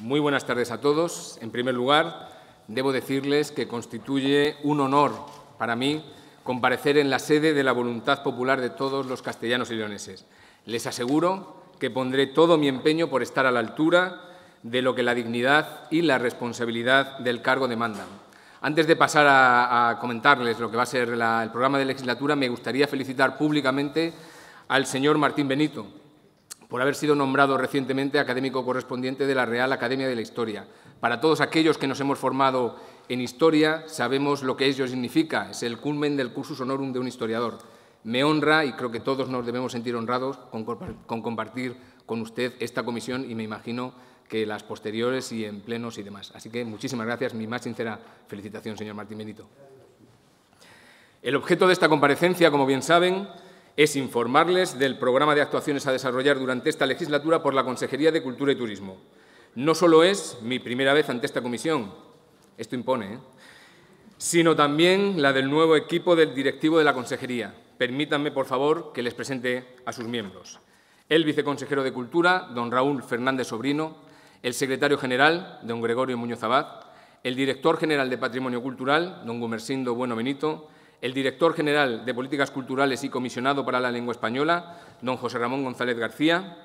Muy buenas tardes a todos. En primer lugar, debo decirles que constituye un honor para mí comparecer en la sede de la voluntad popular de todos los castellanos y leoneses. Les aseguro que pondré todo mi empeño por estar a la altura de lo que la dignidad y la responsabilidad del cargo demandan. Antes de pasar a, comentarles lo que va a ser el programa de legislatura, me gustaría felicitar públicamente al señor Martín Benito, por haber sido nombrado recientemente académico correspondiente de la Real Academia de la Historia. Para todos aquellos que nos hemos formado en historia, sabemos lo que ello significa. Es el culmen del cursus honorum de un historiador. Me honra, y creo que todos nos debemos sentir honrados, con, compartir con usted esta comisión y me imagino que las posteriores y en plenos y demás. Así que muchísimas gracias. Mi más sincera felicitación, señor Martín Benito. El objeto de esta comparecencia, como bien saben, es informarles del programa de actuaciones a desarrollar durante esta legislatura por la Consejería de Cultura y Turismo. No solo es mi primera vez ante esta comisión, esto impone, ¿eh? sino también la del nuevo equipo del directivo de la Consejería. Permítanme, por favor, que les presente a sus miembros. El viceconsejero de Cultura, don Raúl Fernández Sobrino, el secretario general, don Gregorio Muñoz Abad, el director general de Patrimonio Cultural, don Gumersindo Bueno Benito, el director general de Políticas Culturales y comisionado para la lengua española, don José Ramón González García,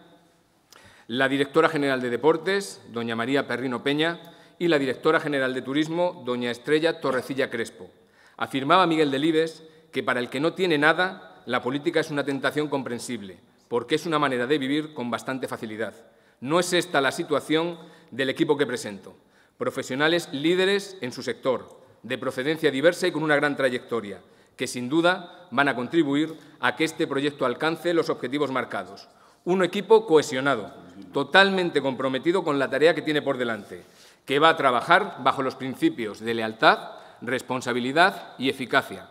la directora general de Deportes, doña María Perrino Peña, y la directora general de Turismo, doña Estrella Torrecilla Crespo. Afirmaba Miguel Delibes que para el que no tiene nada, la política es una tentación comprensible, porque es una manera de vivir con bastante facilidad. No es esta la situación del equipo que presento. Profesionales líderes en su sector, de procedencia diversa y con una gran trayectoria, que sin duda van a contribuir a que este proyecto alcance los objetivos marcados. Un equipo cohesionado, totalmente comprometido con la tarea que tiene por delante, que va a trabajar bajo los principios de lealtad, responsabilidad y eficacia,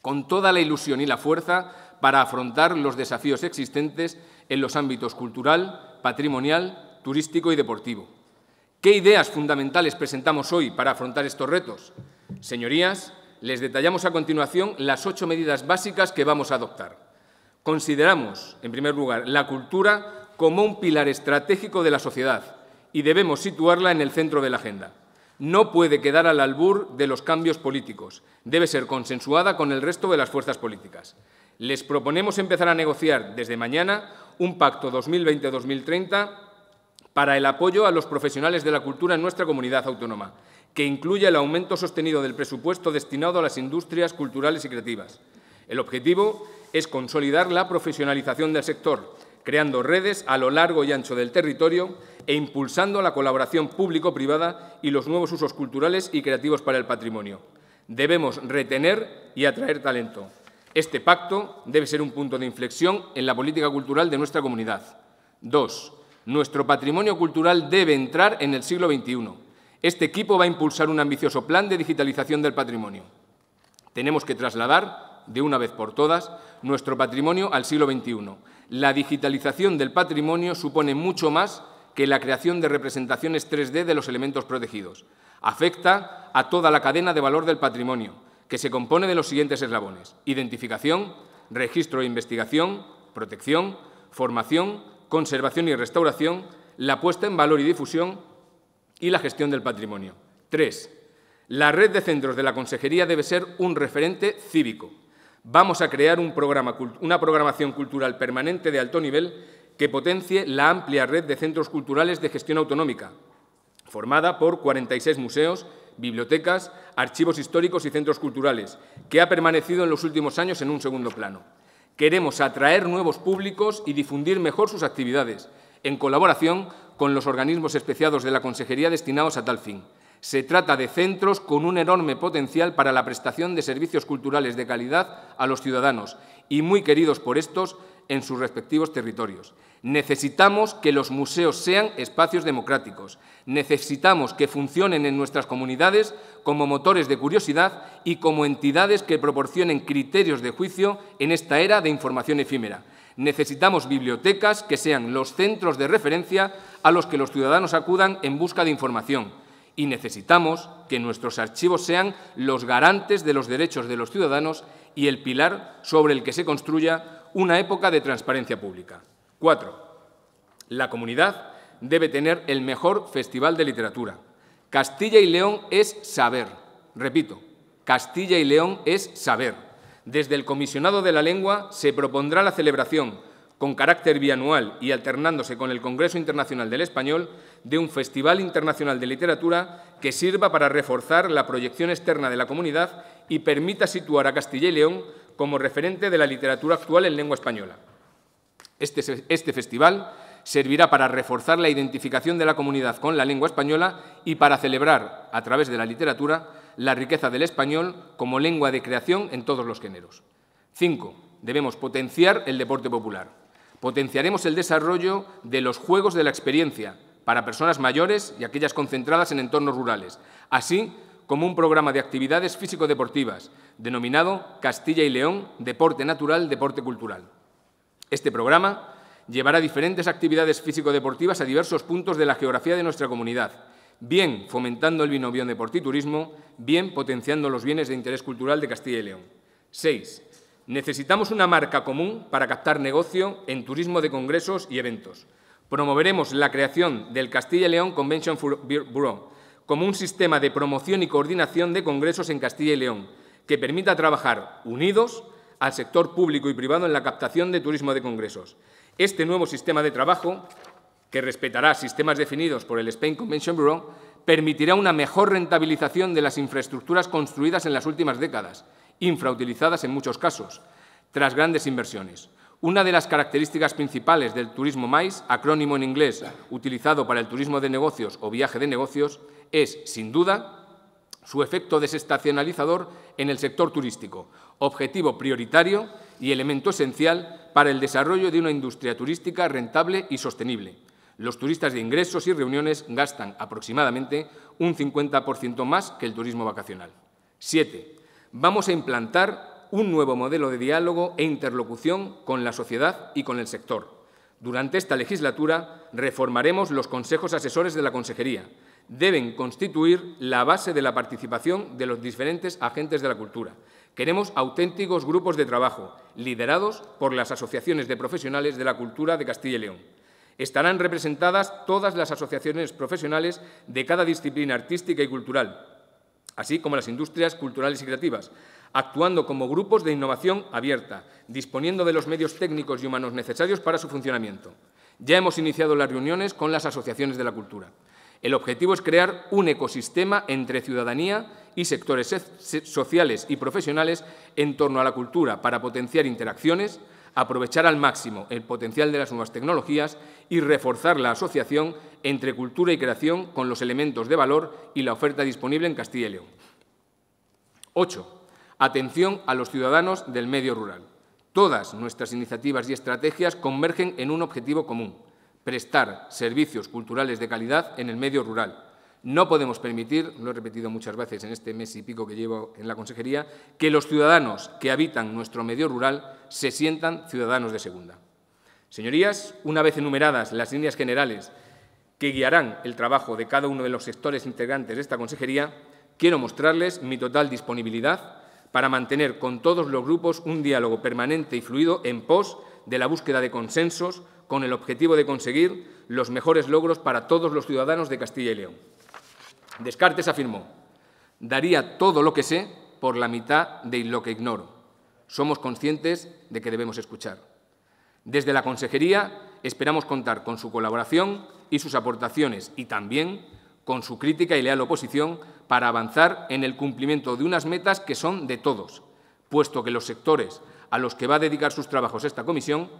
con toda la ilusión y la fuerza para afrontar los desafíos existentes en los ámbitos cultural, patrimonial, turístico y deportivo. ¿Qué ideas fundamentales presentamos hoy para afrontar estos retos? Señorías, les detallamos a continuación las ocho medidas básicas que vamos a adoptar. Consideramos, en primer lugar, la cultura como un pilar estratégico de la sociedad y debemos situarla en el centro de la agenda. No puede quedar al albur de los cambios políticos. Debe ser consensuada con el resto de las fuerzas políticas. Les proponemos empezar a negociar desde mañana un pacto 2020-2030 para el apoyo a los profesionales de la cultura en nuestra comunidad autónoma, que incluya el aumento sostenido del presupuesto destinado a las industrias culturales y creativas. El objetivo es consolidar la profesionalización del sector, creando redes a lo largo y ancho del territorio e impulsando la colaboración público-privada y los nuevos usos culturales y creativos para el patrimonio. Debemos retener y atraer talento. Este pacto debe ser un punto de inflexión en la política cultural de nuestra comunidad. Dos, nuestro patrimonio cultural debe entrar en el siglo XXI. Este equipo va a impulsar un ambicioso plan de digitalización del patrimonio. Tenemos que trasladar, de una vez por todas, nuestro patrimonio al siglo XXI. La digitalización del patrimonio supone mucho más que la creación de representaciones 3D de los elementos protegidos. Afecta a toda la cadena de valor del patrimonio, que se compone de los siguientes eslabones. Identificación, registro e investigación, protección, formación, conservación y restauración, la puesta en valor y difusión y la gestión del patrimonio. Tres, la red de centros de la Consejería debe ser un referente cívico. Vamos a crear un una programación cultural permanente de alto nivel que potencie la amplia red de centros culturales de gestión autonómica, formada por 46 museos, bibliotecas, archivos históricos y centros culturales, que ha permanecido en los últimos años en un segundo plano. Queremos atraer nuevos públicos y difundir mejor sus actividades, en colaboración con los organismos especiados de la Consejería destinados a tal fin. Se trata de centros con un enorme potencial para la prestación de servicios culturales de calidad a los ciudadanos y muy queridos por estos en sus respectivos territorios. Necesitamos que los museos sean espacios democráticos. Necesitamos que funcionen en nuestras comunidades como motores de curiosidad y como entidades que proporcionen criterios de juicio en esta era de información efímera. Necesitamos bibliotecas que sean los centros de referencia a los que los ciudadanos acudan en busca de información. Y necesitamos que nuestros archivos sean los garantes de los derechos de los ciudadanos y el pilar sobre el que se construya una época de transparencia pública. Cuatro, la comunidad debe tener el mejor festival de literatura. Castilla y León es saber, repito, Castilla y León es saber. Desde el comisionado de la lengua se propondrá la celebración, con carácter bianual y alternándose con el Congreso Internacional del Español, de un Festival Internacional de Literatura que sirva para reforzar la proyección externa de la comunidad y permita situar a Castilla y León como referente de la literatura actual en lengua española. Este, este, festival servirá para reforzar la identificación de la comunidad con la lengua española y para celebrar, a través de la literatura, la riqueza del español como lengua de creación en todos los géneros. Cinco, Debemos potenciar el deporte popular. Potenciaremos el desarrollo de los juegos de la experiencia para personas mayores y aquellas concentradas en entornos rurales, así como un programa de actividades físico-deportivas denominado Castilla y León, Deporte Natural, Deporte Cultural. Este programa llevará diferentes actividades físico-deportivas a diversos puntos de la geografía de nuestra comunidad, bien fomentando el binomio turismo, bien potenciando los bienes de interés cultural de Castilla y León. 6. Necesitamos una marca común para captar negocio en turismo de congresos y eventos. Promoveremos la creación del Castilla y León Convention Bureau como un sistema de promoción y coordinación de congresos en Castilla y León, que permita trabajar unidos al sector público y privado en la captación de turismo de congresos. Este nuevo sistema de trabajo, que respetará sistemas definidos por el Spain Convention Bureau, permitirá una mejor rentabilización de las infraestructuras construidas en las últimas décadas, infrautilizadas en muchos casos, tras grandes inversiones. Una de las características principales del turismo MAIS, acrónimo en inglés utilizado para el turismo de negocios o viaje de negocios, es, sin duda, su efecto desestacionalizador en el sector turístico, objetivo prioritario y elemento esencial para el desarrollo de una industria turística rentable y sostenible. Los turistas de ingresos y reuniones gastan aproximadamente un 50% más que el turismo vacacional. 7. Vamos a implantar un nuevo modelo de diálogo e interlocución con la sociedad y con el sector. Durante esta legislatura reformaremos los consejos asesores de la Consejería, deben constituir la base de la participación de los diferentes agentes de la cultura. Queremos auténticos grupos de trabajo, liderados por las asociaciones de profesionales de la cultura de Castilla y León. Estarán representadas todas las asociaciones profesionales de cada disciplina artística y cultural, así como las industrias culturales y creativas, actuando como grupos de innovación abierta, disponiendo de los medios técnicos y humanos necesarios para su funcionamiento. Ya hemos iniciado las reuniones con las asociaciones de la cultura. El objetivo es crear un ecosistema entre ciudadanía y sectores sociales y profesionales en torno a la cultura para potenciar interacciones, aprovechar al máximo el potencial de las nuevas tecnologías y reforzar la asociación entre cultura y creación con los elementos de valor y la oferta disponible en Castilla y León. 8. Atención a los ciudadanos del medio rural. Todas nuestras iniciativas y estrategias convergen en un objetivo común, prestar servicios culturales de calidad en el medio rural. No podemos permitir, lo he repetido muchas veces en este mes y pico que llevo en la consejería, que los ciudadanos que habitan nuestro medio rural se sientan ciudadanos de segunda. Señorías, una vez enumeradas las líneas generales que guiarán el trabajo de cada uno de los sectores integrantes de esta consejería, quiero mostrarles mi total disponibilidad para mantener con todos los grupos un diálogo permanente y fluido en pos de la búsqueda de consensos con el objetivo de conseguir los mejores logros para todos los ciudadanos de Castilla y León. Descartes afirmó, daría todo lo que sé por la mitad de lo que ignoro. Somos conscientes de que debemos escuchar. Desde la Consejería esperamos contar con su colaboración y sus aportaciones y también con su crítica y leal oposición para avanzar en el cumplimiento de unas metas que son de todos, puesto que los sectores a los que va a dedicar sus trabajos esta comisión,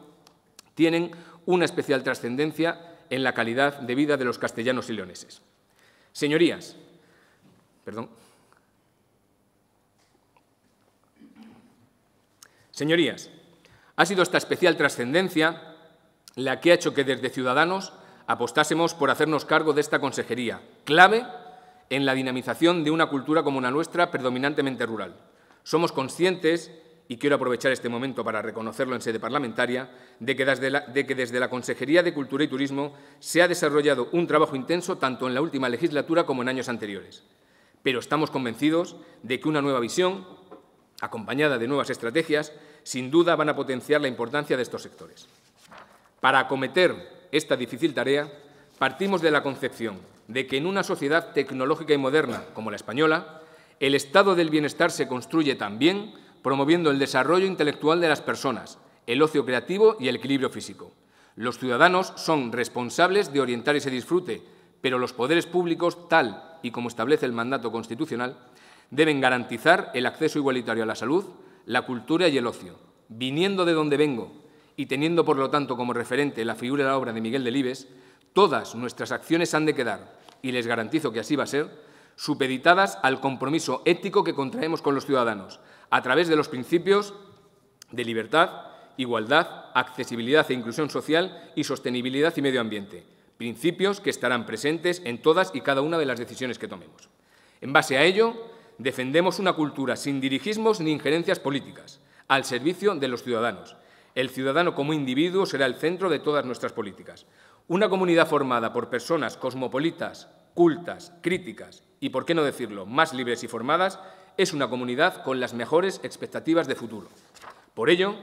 tienen una especial trascendencia en la calidad de vida de los castellanos y leoneses. Señorías, perdón. Señorías, ha sido esta especial trascendencia la que ha hecho que desde Ciudadanos apostásemos por hacernos cargo de esta consejería, clave en la dinamización de una cultura como la nuestra predominantemente rural. Somos conscientes y quiero aprovechar este momento para reconocerlo en sede parlamentaria, de que, desde la, de que desde la Consejería de Cultura y Turismo se ha desarrollado un trabajo intenso tanto en la última legislatura como en años anteriores. Pero estamos convencidos de que una nueva visión, acompañada de nuevas estrategias, sin duda van a potenciar la importancia de estos sectores. Para acometer esta difícil tarea, partimos de la concepción de que en una sociedad tecnológica y moderna como la española, el estado del bienestar se construye también promoviendo el desarrollo intelectual de las personas, el ocio creativo y el equilibrio físico. Los ciudadanos son responsables de orientar ese disfrute, pero los poderes públicos, tal y como establece el mandato constitucional, deben garantizar el acceso igualitario a la salud, la cultura y el ocio, viniendo de donde vengo y teniendo por lo tanto como referente la figura de la obra de Miguel Delibes, todas nuestras acciones han de quedar, y les garantizo que así va a ser, supeditadas al compromiso ético que contraemos con los ciudadanos, a través de los principios de libertad, igualdad, accesibilidad e inclusión social y sostenibilidad y medio ambiente, principios que estarán presentes en todas y cada una de las decisiones que tomemos. En base a ello, defendemos una cultura sin dirigismos ni injerencias políticas, al servicio de los ciudadanos. El ciudadano como individuo será el centro de todas nuestras políticas. Una comunidad formada por personas cosmopolitas, cultas, críticas y, por qué no decirlo, más libres y formadas, es una comunidad con las mejores expectativas de futuro. Por ello,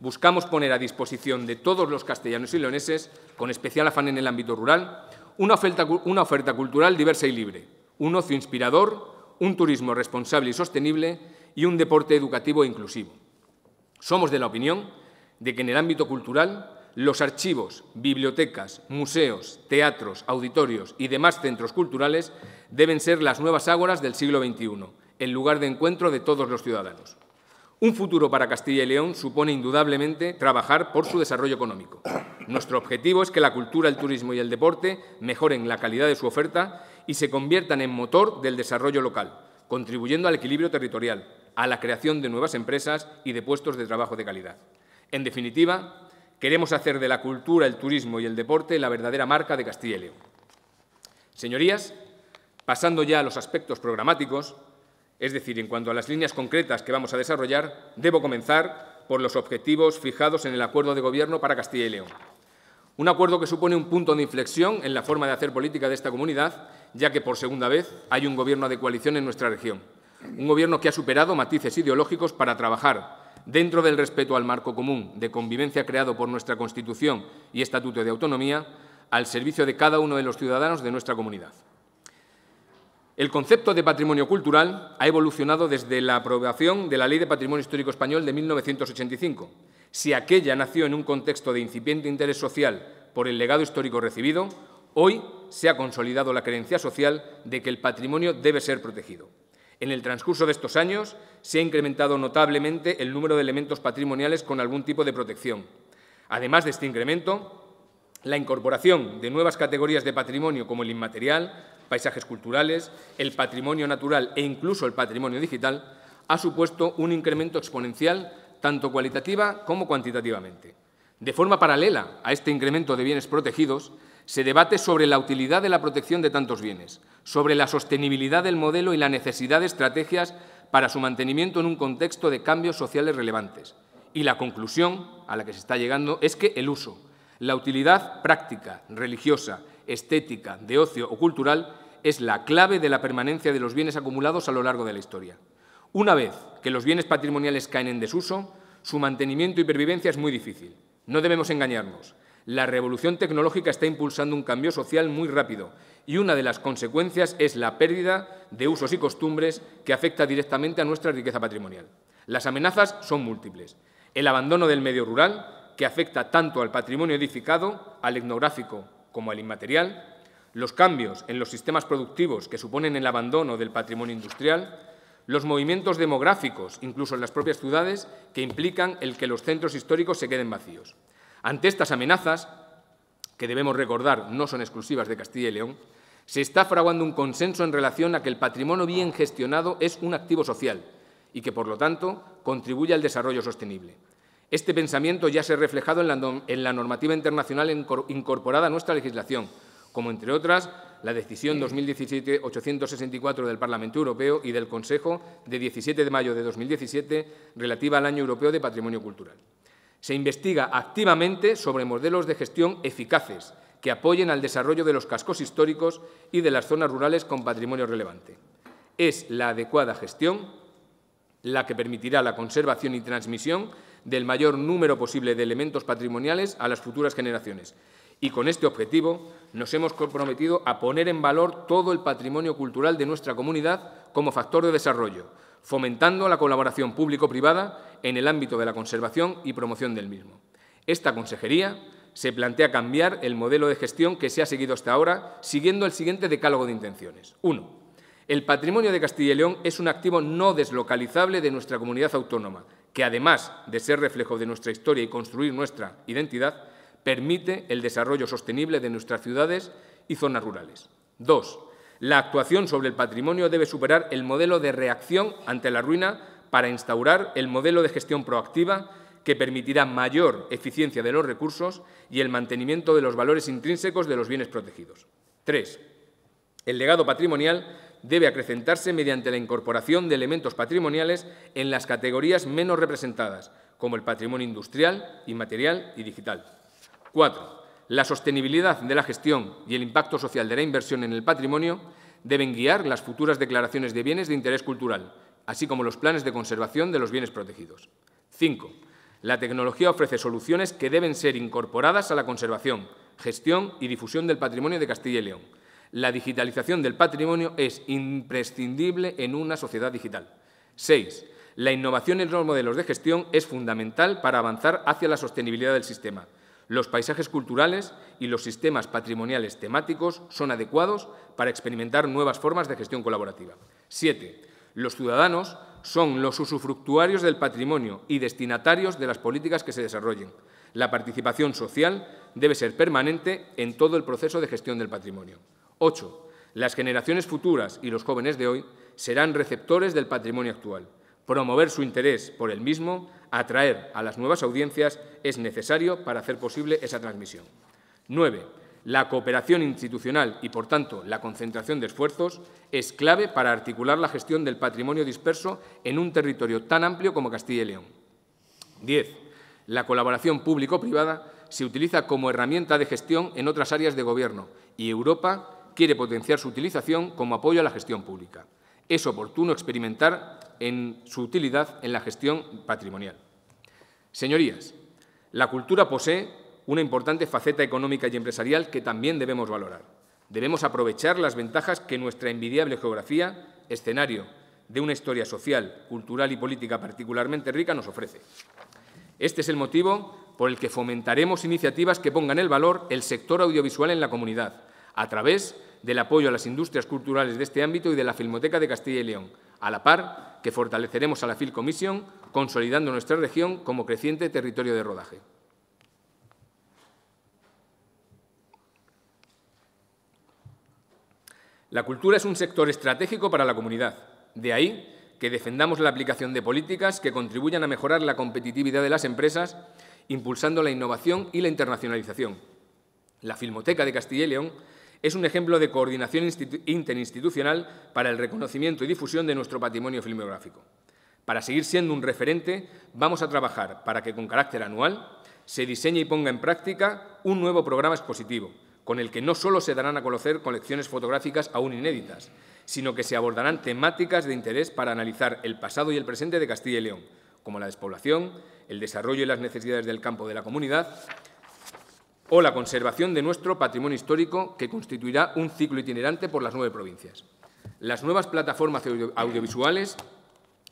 buscamos poner a disposición de todos los castellanos y leoneses, con especial afán en el ámbito rural, una oferta, cultural diversa y libre, un ocio inspirador, un turismo responsable y sostenible y un deporte educativo e inclusivo. Somos de la opinión de que en el ámbito cultural los archivos, bibliotecas, museos, teatros, auditorios y demás centros culturales deben ser las nuevas ágoras del siglo XXI el lugar de encuentro de todos los ciudadanos. Un futuro para Castilla y León supone indudablemente trabajar por su desarrollo económico. Nuestro objetivo es que la cultura, el turismo y el deporte mejoren la calidad de su oferta y se conviertan en motor del desarrollo local, contribuyendo al equilibrio territorial, a la creación de nuevas empresas y de puestos de trabajo de calidad. En definitiva, queremos hacer de la cultura, el turismo y el deporte la verdadera marca de Castilla y León. Señorías, pasando ya a los aspectos programáticos, es decir, en cuanto a las líneas concretas que vamos a desarrollar, debo comenzar por los objetivos fijados en el acuerdo de gobierno para Castilla y León. Un acuerdo que supone un punto de inflexión en la forma de hacer política de esta comunidad, ya que por segunda vez hay un gobierno de coalición en nuestra región. Un gobierno que ha superado matices ideológicos para trabajar dentro del respeto al marco común de convivencia creado por nuestra Constitución y Estatuto de Autonomía, al servicio de cada uno de los ciudadanos de nuestra comunidad. El concepto de patrimonio cultural ha evolucionado desde la aprobación de la Ley de Patrimonio Histórico Español de 1985. Si aquella nació en un contexto de incipiente interés social por el legado histórico recibido, hoy se ha consolidado la creencia social de que el patrimonio debe ser protegido. En el transcurso de estos años se ha incrementado notablemente el número de elementos patrimoniales con algún tipo de protección. Además de este incremento, la incorporación de nuevas categorías de patrimonio como el inmaterial, paisajes culturales, el patrimonio natural e incluso el patrimonio digital, ha supuesto un incremento exponencial tanto cualitativa como cuantitativamente. De forma paralela a este incremento de bienes protegidos, se debate sobre la utilidad de la protección de tantos bienes, sobre la sostenibilidad del modelo y la necesidad de estrategias para su mantenimiento en un contexto de cambios sociales relevantes. Y la conclusión a la que se está llegando es que el uso, la utilidad práctica, religiosa estética, de ocio o cultural es la clave de la permanencia de los bienes acumulados a lo largo de la historia. Una vez que los bienes patrimoniales caen en desuso, su mantenimiento y pervivencia es muy difícil. No debemos engañarnos. La revolución tecnológica está impulsando un cambio social muy rápido y una de las consecuencias es la pérdida de usos y costumbres que afecta directamente a nuestra riqueza patrimonial. Las amenazas son múltiples. El abandono del medio rural, que afecta tanto al patrimonio edificado, al etnográfico como el inmaterial, los cambios en los sistemas productivos que suponen el abandono del patrimonio industrial, los movimientos demográficos, incluso en las propias ciudades, que implican el que los centros históricos se queden vacíos. Ante estas amenazas, que debemos recordar no son exclusivas de Castilla y León, se está fraguando un consenso en relación a que el patrimonio bien gestionado es un activo social y que, por lo tanto, contribuye al desarrollo sostenible. Este pensamiento ya se ha reflejado en la, normativa internacional incorporada a nuestra legislación, como entre otras la decisión 2017-864 del Parlamento Europeo y del Consejo de 17 de mayo de 2017 relativa al Año Europeo de Patrimonio Cultural. Se investiga activamente sobre modelos de gestión eficaces que apoyen al desarrollo de los cascos históricos y de las zonas rurales con patrimonio relevante. Es la adecuada gestión la que permitirá la conservación y transmisión del mayor número posible de elementos patrimoniales a las futuras generaciones. Y con este objetivo nos hemos comprometido a poner en valor todo el patrimonio cultural de nuestra comunidad como factor de desarrollo, fomentando la colaboración público-privada en el ámbito de la conservación y promoción del mismo. Esta consejería se plantea cambiar el modelo de gestión que se ha seguido hasta ahora, siguiendo el siguiente decálogo de intenciones. 1. El patrimonio de Castilla y León es un activo no deslocalizable de nuestra comunidad autónoma que además de ser reflejo de nuestra historia y construir nuestra identidad, permite el desarrollo sostenible de nuestras ciudades y zonas rurales. Dos, la actuación sobre el patrimonio debe superar el modelo de reacción ante la ruina para instaurar el modelo de gestión proactiva que permitirá mayor eficiencia de los recursos y el mantenimiento de los valores intrínsecos de los bienes protegidos. Tres, el legado patrimonial debe acrecentarse mediante la incorporación de elementos patrimoniales en las categorías menos representadas, como el patrimonio industrial, inmaterial y digital. Cuatro, La sostenibilidad de la gestión y el impacto social de la inversión en el patrimonio deben guiar las futuras declaraciones de bienes de interés cultural, así como los planes de conservación de los bienes protegidos. 5. La tecnología ofrece soluciones que deben ser incorporadas a la conservación, gestión y difusión del patrimonio de Castilla y León, la digitalización del patrimonio es imprescindible en una sociedad digital. 6. La innovación en los modelos de gestión es fundamental para avanzar hacia la sostenibilidad del sistema. Los paisajes culturales y los sistemas patrimoniales temáticos son adecuados para experimentar nuevas formas de gestión colaborativa. 7. Los ciudadanos son los usufructuarios del patrimonio y destinatarios de las políticas que se desarrollen. La participación social debe ser permanente en todo el proceso de gestión del patrimonio. 8. las generaciones futuras y los jóvenes de hoy serán receptores del patrimonio actual. Promover su interés por el mismo, atraer a las nuevas audiencias, es necesario para hacer posible esa transmisión. 9. la cooperación institucional y, por tanto, la concentración de esfuerzos es clave para articular la gestión del patrimonio disperso en un territorio tan amplio como Castilla y León. 10. la colaboración público-privada se utiliza como herramienta de gestión en otras áreas de gobierno y Europa quiere potenciar su utilización como apoyo a la gestión pública. Es oportuno experimentar en su utilidad en la gestión patrimonial. Señorías, la cultura posee una importante faceta económica y empresarial que también debemos valorar. Debemos aprovechar las ventajas que nuestra envidiable geografía, escenario de una historia social, cultural y política particularmente rica, nos ofrece. Este es el motivo por el que fomentaremos iniciativas que pongan el valor el sector audiovisual en la comunidad, a través de del apoyo a las industrias culturales de este ámbito y de la Filmoteca de Castilla y León, a la par que fortaleceremos a la Filcomisión, consolidando nuestra región como creciente territorio de rodaje. La cultura es un sector estratégico para la comunidad. De ahí que defendamos la aplicación de políticas que contribuyan a mejorar la competitividad de las empresas, impulsando la innovación y la internacionalización. La Filmoteca de Castilla y León es un ejemplo de coordinación interinstitucional para el reconocimiento y difusión de nuestro patrimonio filmográfico. Para seguir siendo un referente, vamos a trabajar para que con carácter anual se diseñe y ponga en práctica un nuevo programa expositivo, con el que no solo se darán a conocer colecciones fotográficas aún inéditas, sino que se abordarán temáticas de interés para analizar el pasado y el presente de Castilla y León, como la despoblación, el desarrollo y las necesidades del campo de la comunidad, o la conservación de nuestro patrimonio histórico que constituirá un ciclo itinerante por las nueve provincias. Las nuevas plataformas audiovisuales,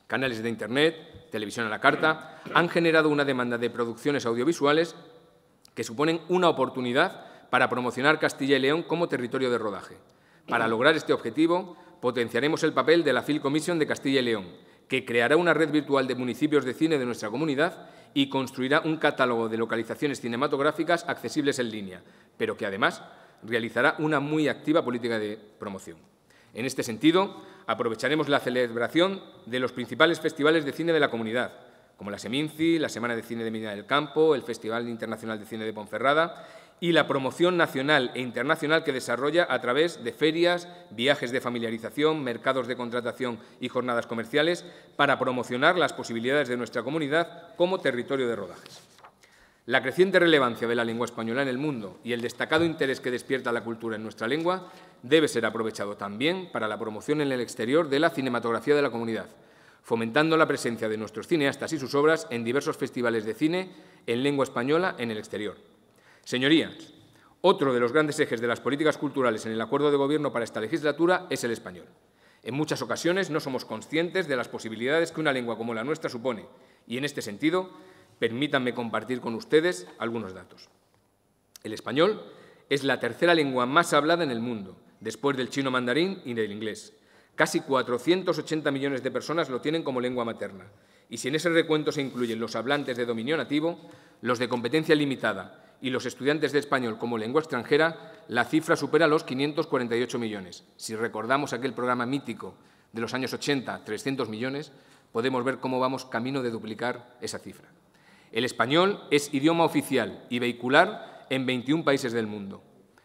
canales de Internet, televisión a la carta, han generado una demanda de producciones audiovisuales que suponen una oportunidad para promocionar Castilla y León como territorio de rodaje. Para lograr este objetivo, potenciaremos el papel de la Film Commission de Castilla y León, que creará una red virtual de municipios de cine de nuestra comunidad y construirá un catálogo de localizaciones cinematográficas accesibles en línea, pero que además realizará una muy activa política de promoción. En este sentido, aprovecharemos la celebración de los principales festivales de cine de la comunidad, como la Seminci, la Semana de Cine de Medina del Campo, el Festival Internacional de Cine de Ponferrada y la promoción nacional e internacional que desarrolla a través de ferias, viajes de familiarización, mercados de contratación y jornadas comerciales para promocionar las posibilidades de nuestra comunidad como territorio de rodajes. La creciente relevancia de la lengua española en el mundo y el destacado interés que despierta la cultura en nuestra lengua debe ser aprovechado también para la promoción en el exterior de la cinematografía de la comunidad, fomentando la presencia de nuestros cineastas y sus obras en diversos festivales de cine en lengua española en el exterior. Señorías, otro de los grandes ejes de las políticas culturales en el acuerdo de gobierno para esta legislatura es el español. En muchas ocasiones no somos conscientes de las posibilidades que una lengua como la nuestra supone y, en este sentido, permítanme compartir con ustedes algunos datos. El español es la tercera lengua más hablada en el mundo, después del chino mandarín y del inglés. Casi 480 millones de personas lo tienen como lengua materna. Y si en ese recuento se incluyen los hablantes de dominio nativo, los de competencia limitada y los estudiantes de español como lengua extranjera, la cifra supera los 548 millones. Si recordamos aquel programa mítico de los años 80, 300 millones, podemos ver cómo vamos camino de duplicar esa cifra. El español es idioma oficial y vehicular en 21 países del mundo.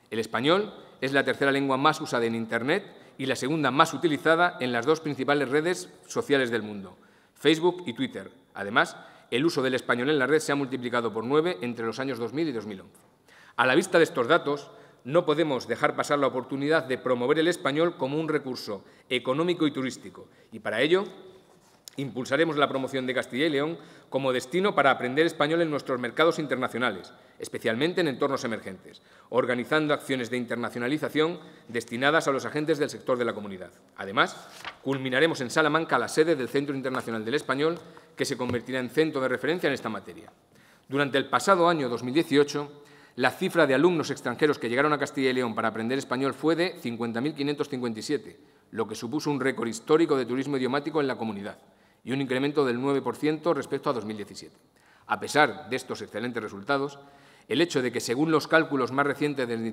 El español es la tercera lengua más usada en Internet y la segunda más utilizada en las dos principales redes sociales del mundo, Facebook y Twitter. Además, el uso del español en la red se ha multiplicado por nueve entre los años 2000 y 2011. A la vista de estos datos, no podemos dejar pasar la oportunidad de promover el español como un recurso económico y turístico, y para ello Impulsaremos la promoción de Castilla y León como destino para aprender español en nuestros mercados internacionales, especialmente en entornos emergentes, organizando acciones de internacionalización destinadas a los agentes del sector de la comunidad. Además, culminaremos en Salamanca la sede del Centro Internacional del Español, que se convertirá en centro de referencia en esta materia. Durante el pasado año 2018, la cifra de alumnos extranjeros que llegaron a Castilla y León para aprender español fue de 50.557, lo que supuso un récord histórico de turismo idiomático en la comunidad y un incremento del 9% respecto a 2017. A pesar de estos excelentes resultados, el hecho de que según los cálculos más recientes del,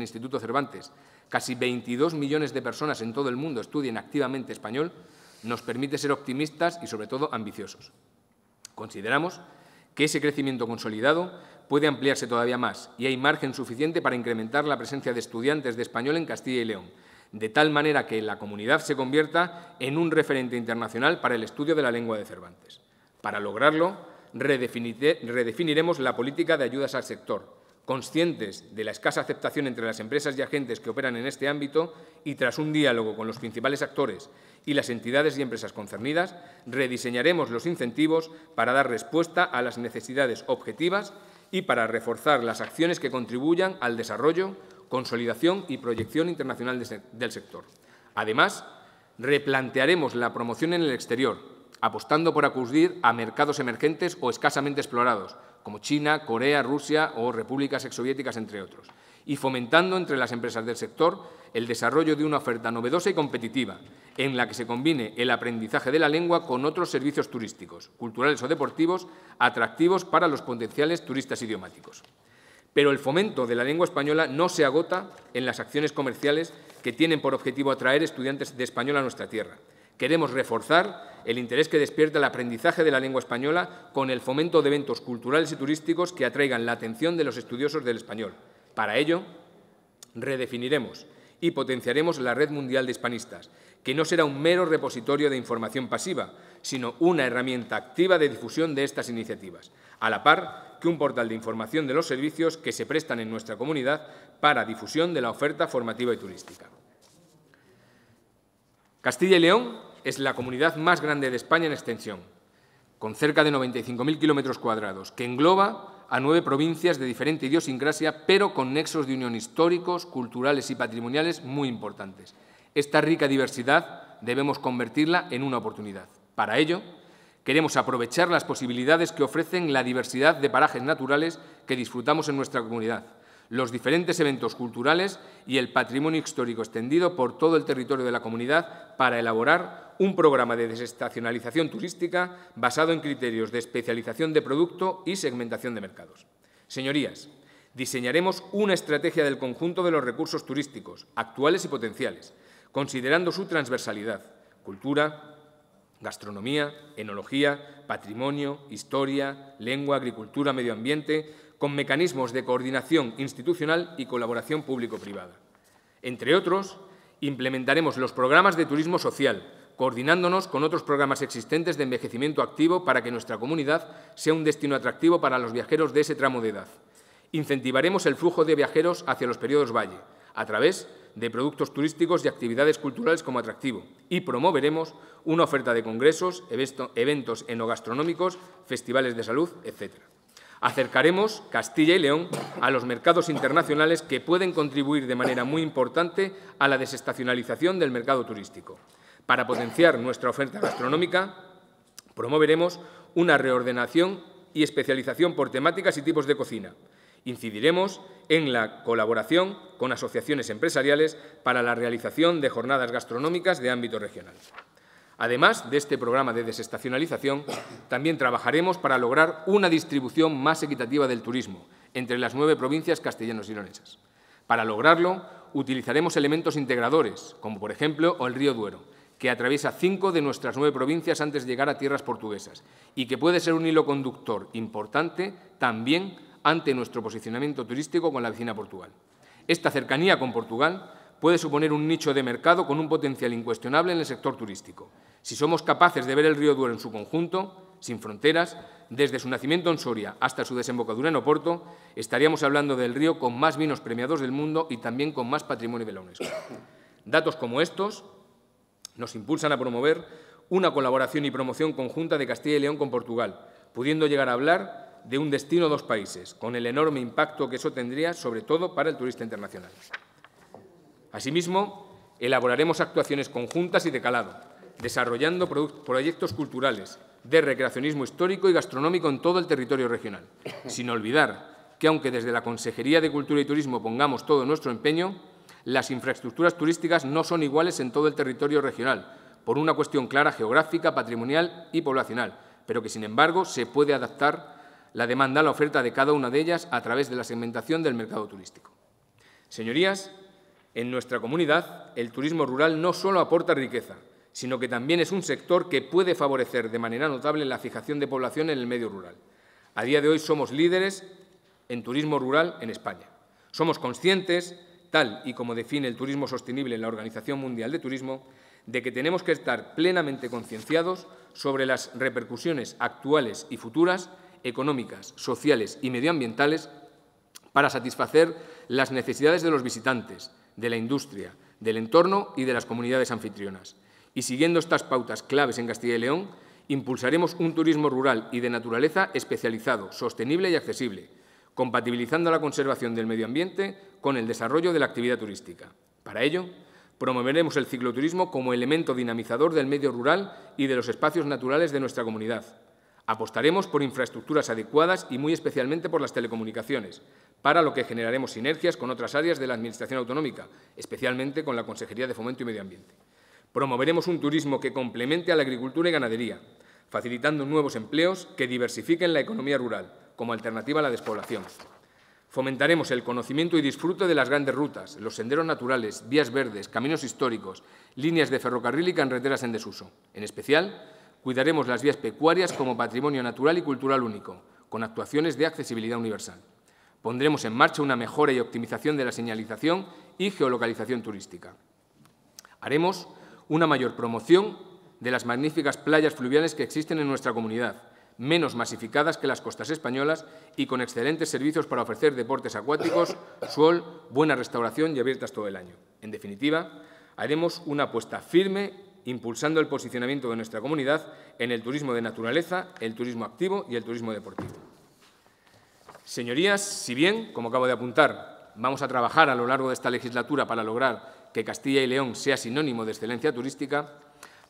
Instituto Cervantes, casi 22 millones de personas en todo el mundo estudien activamente español, nos permite ser optimistas y sobre todo ambiciosos. Consideramos que ese crecimiento consolidado puede ampliarse todavía más y hay margen suficiente para incrementar la presencia de estudiantes de español en Castilla y León, de tal manera que la comunidad se convierta en un referente internacional para el estudio de la lengua de Cervantes. Para lograrlo, redefiniremos la política de ayudas al sector, conscientes de la escasa aceptación entre las empresas y agentes que operan en este ámbito y tras un diálogo con los principales actores y las entidades y empresas concernidas, rediseñaremos los incentivos para dar respuesta a las necesidades objetivas y para reforzar las acciones que contribuyan al desarrollo consolidación y proyección internacional del sector. Además, replantearemos la promoción en el exterior, apostando por acudir a mercados emergentes o escasamente explorados, como China, Corea, Rusia o repúblicas exsoviéticas, entre otros, y fomentando entre las empresas del sector el desarrollo de una oferta novedosa y competitiva, en la que se combine el aprendizaje de la lengua con otros servicios turísticos, culturales o deportivos, atractivos para los potenciales turistas idiomáticos. Pero el fomento de la lengua española no se agota en las acciones comerciales que tienen por objetivo atraer estudiantes de español a nuestra tierra. Queremos reforzar el interés que despierta el aprendizaje de la lengua española con el fomento de eventos culturales y turísticos que atraigan la atención de los estudiosos del español. Para ello, redefiniremos y potenciaremos la Red Mundial de Hispanistas, que no será un mero repositorio de información pasiva, sino una herramienta activa de difusión de estas iniciativas. A la par, que un portal de información de los servicios que se prestan en nuestra comunidad para difusión de la oferta formativa y turística. Castilla y León es la comunidad más grande de España en extensión, con cerca de 95.000 kilómetros cuadrados, que engloba a nueve provincias de diferente idiosincrasia, pero con nexos de unión históricos, culturales y patrimoniales muy importantes. Esta rica diversidad debemos convertirla en una oportunidad. Para ello, Queremos aprovechar las posibilidades que ofrecen la diversidad de parajes naturales que disfrutamos en nuestra comunidad, los diferentes eventos culturales y el patrimonio histórico extendido por todo el territorio de la comunidad para elaborar un programa de desestacionalización turística basado en criterios de especialización de producto y segmentación de mercados. Señorías, diseñaremos una estrategia del conjunto de los recursos turísticos, actuales y potenciales, considerando su transversalidad, cultura, gastronomía, enología, patrimonio, historia, lengua, agricultura, medio ambiente, con mecanismos de coordinación institucional y colaboración público-privada. Entre otros, implementaremos los programas de turismo social, coordinándonos con otros programas existentes de envejecimiento activo para que nuestra comunidad sea un destino atractivo para los viajeros de ese tramo de edad. Incentivaremos el flujo de viajeros hacia los periodos valle, a través de productos turísticos y actividades culturales como atractivo y promoveremos una oferta de congresos, eventos enogastronómicos, festivales de salud, etc. Acercaremos Castilla y León a los mercados internacionales que pueden contribuir de manera muy importante a la desestacionalización del mercado turístico. Para potenciar nuestra oferta gastronómica, promoveremos una reordenación y especialización por temáticas y tipos de cocina, Incidiremos en la colaboración con asociaciones empresariales para la realización de jornadas gastronómicas de ámbito regional. Además de este programa de desestacionalización, también trabajaremos para lograr una distribución más equitativa del turismo entre las nueve provincias castellanos y leonesas. Para lograrlo, utilizaremos elementos integradores, como por ejemplo el río Duero, que atraviesa cinco de nuestras nueve provincias antes de llegar a tierras portuguesas y que puede ser un hilo conductor importante también ante nuestro posicionamiento turístico con la vecina Portugal. Esta cercanía con Portugal puede suponer un nicho de mercado con un potencial incuestionable en el sector turístico. Si somos capaces de ver el río Duero en su conjunto, sin fronteras, desde su nacimiento en Soria hasta su desembocadura en Oporto, estaríamos hablando del río con más vinos premiados del mundo y también con más patrimonio de la UNESCO. Datos como estos nos impulsan a promover una colaboración y promoción conjunta de Castilla y León con Portugal, pudiendo llegar a hablar de un destino a dos países, con el enorme impacto que eso tendría, sobre todo para el turista internacional. Asimismo, elaboraremos actuaciones conjuntas y de calado, desarrollando proyectos culturales de recreacionismo histórico y gastronómico en todo el territorio regional, sin olvidar que, aunque desde la Consejería de Cultura y Turismo pongamos todo nuestro empeño, las infraestructuras turísticas no son iguales en todo el territorio regional, por una cuestión clara geográfica, patrimonial y poblacional, pero que, sin embargo, se puede adaptar la demanda a la oferta de cada una de ellas a través de la segmentación del mercado turístico. Señorías, en nuestra comunidad el turismo rural no solo aporta riqueza, sino que también es un sector que puede favorecer de manera notable la fijación de población en el medio rural. A día de hoy somos líderes en turismo rural en España. Somos conscientes, tal y como define el turismo sostenible en la Organización Mundial de Turismo, de que tenemos que estar plenamente concienciados sobre las repercusiones actuales y futuras económicas, sociales y medioambientales para satisfacer las necesidades de los visitantes, de la industria, del entorno y de las comunidades anfitrionas. Y siguiendo estas pautas claves en Castilla y León, impulsaremos un turismo rural y de naturaleza especializado, sostenible y accesible, compatibilizando la conservación del medio ambiente con el desarrollo de la actividad turística. Para ello, promoveremos el cicloturismo como elemento dinamizador del medio rural y de los espacios naturales de nuestra comunidad, Apostaremos por infraestructuras adecuadas y muy especialmente por las telecomunicaciones, para lo que generaremos sinergias con otras áreas de la Administración autonómica, especialmente con la Consejería de Fomento y Medio Ambiente. Promoveremos un turismo que complemente a la agricultura y ganadería, facilitando nuevos empleos que diversifiquen la economía rural, como alternativa a la despoblación. Fomentaremos el conocimiento y disfrute de las grandes rutas, los senderos naturales, vías verdes, caminos históricos, líneas de ferrocarril y carreteras en desuso. En especial, Cuidaremos las vías pecuarias como patrimonio natural y cultural único, con actuaciones de accesibilidad universal. Pondremos en marcha una mejora y optimización de la señalización y geolocalización turística. Haremos una mayor promoción de las magníficas playas fluviales que existen en nuestra comunidad, menos masificadas que las costas españolas y con excelentes servicios para ofrecer deportes acuáticos, sol, buena restauración y abiertas todo el año. En definitiva, haremos una apuesta firme impulsando el posicionamiento de nuestra comunidad en el turismo de naturaleza, el turismo activo y el turismo deportivo. Señorías, si bien, como acabo de apuntar, vamos a trabajar a lo largo de esta legislatura para lograr que Castilla y León sea sinónimo de excelencia turística,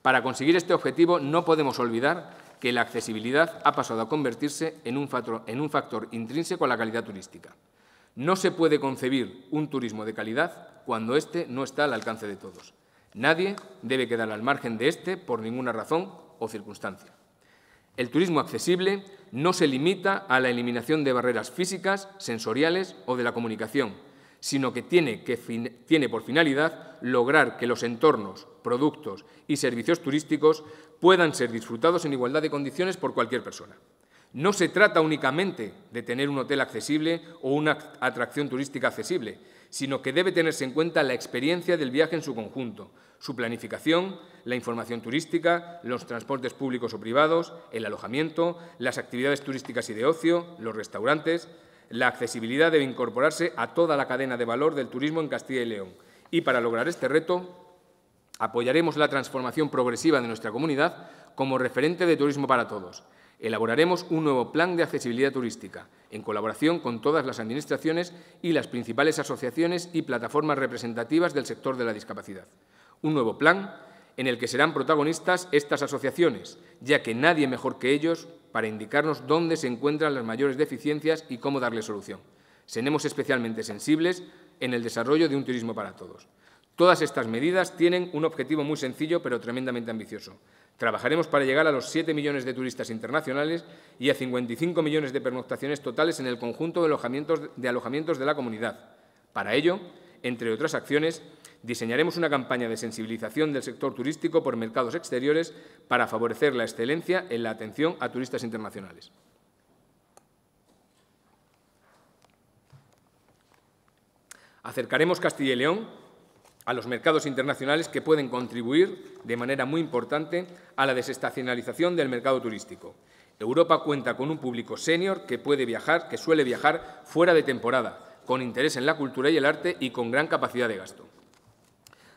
para conseguir este objetivo no podemos olvidar que la accesibilidad ha pasado a convertirse en un, factor, intrínseco a la calidad turística. No se puede concebir un turismo de calidad cuando este no está al alcance de todos. Nadie debe quedar al margen de este por ninguna razón o circunstancia. El turismo accesible no se limita a la eliminación de barreras físicas, sensoriales o de la comunicación, sino que tiene, tiene por finalidad lograr que los entornos, productos y servicios turísticos puedan ser disfrutados en igualdad de condiciones por cualquier persona. No se trata únicamente de tener un hotel accesible o una atracción turística accesible, sino que debe tenerse en cuenta la experiencia del viaje en su conjunto, su planificación, la información turística, los transportes públicos o privados, el alojamiento, las actividades turísticas y de ocio, los restaurantes. La accesibilidad debe incorporarse a toda la cadena de valor del turismo en Castilla y León. Y para lograr este reto, apoyaremos la transformación progresiva de nuestra comunidad como referente de turismo para todos, elaboraremos un nuevo plan de accesibilidad turística en colaboración con todas las administraciones y las principales asociaciones y plataformas representativas del sector de la discapacidad. Un nuevo plan en el que serán protagonistas estas asociaciones, ya que nadie mejor que ellos para indicarnos dónde se encuentran las mayores deficiencias y cómo darle solución. Seremos especialmente sensibles en el desarrollo de un turismo para todos. Todas estas medidas tienen un objetivo muy sencillo pero tremendamente ambicioso. Trabajaremos para llegar a los 7 millones de turistas internacionales y a 55 millones de pernoctaciones totales en el conjunto de alojamientos de, alojamientos de la comunidad. Para ello, entre otras acciones, diseñaremos una campaña de sensibilización del sector turístico por mercados exteriores para favorecer la excelencia en la atención a turistas internacionales. Acercaremos Castilla y León a los mercados internacionales que pueden contribuir de manera muy importante a la desestacionalización del mercado turístico. Europa cuenta con un público senior que puede viajar, que suele viajar fuera de temporada, con interés en la cultura y el arte y con gran capacidad de gasto.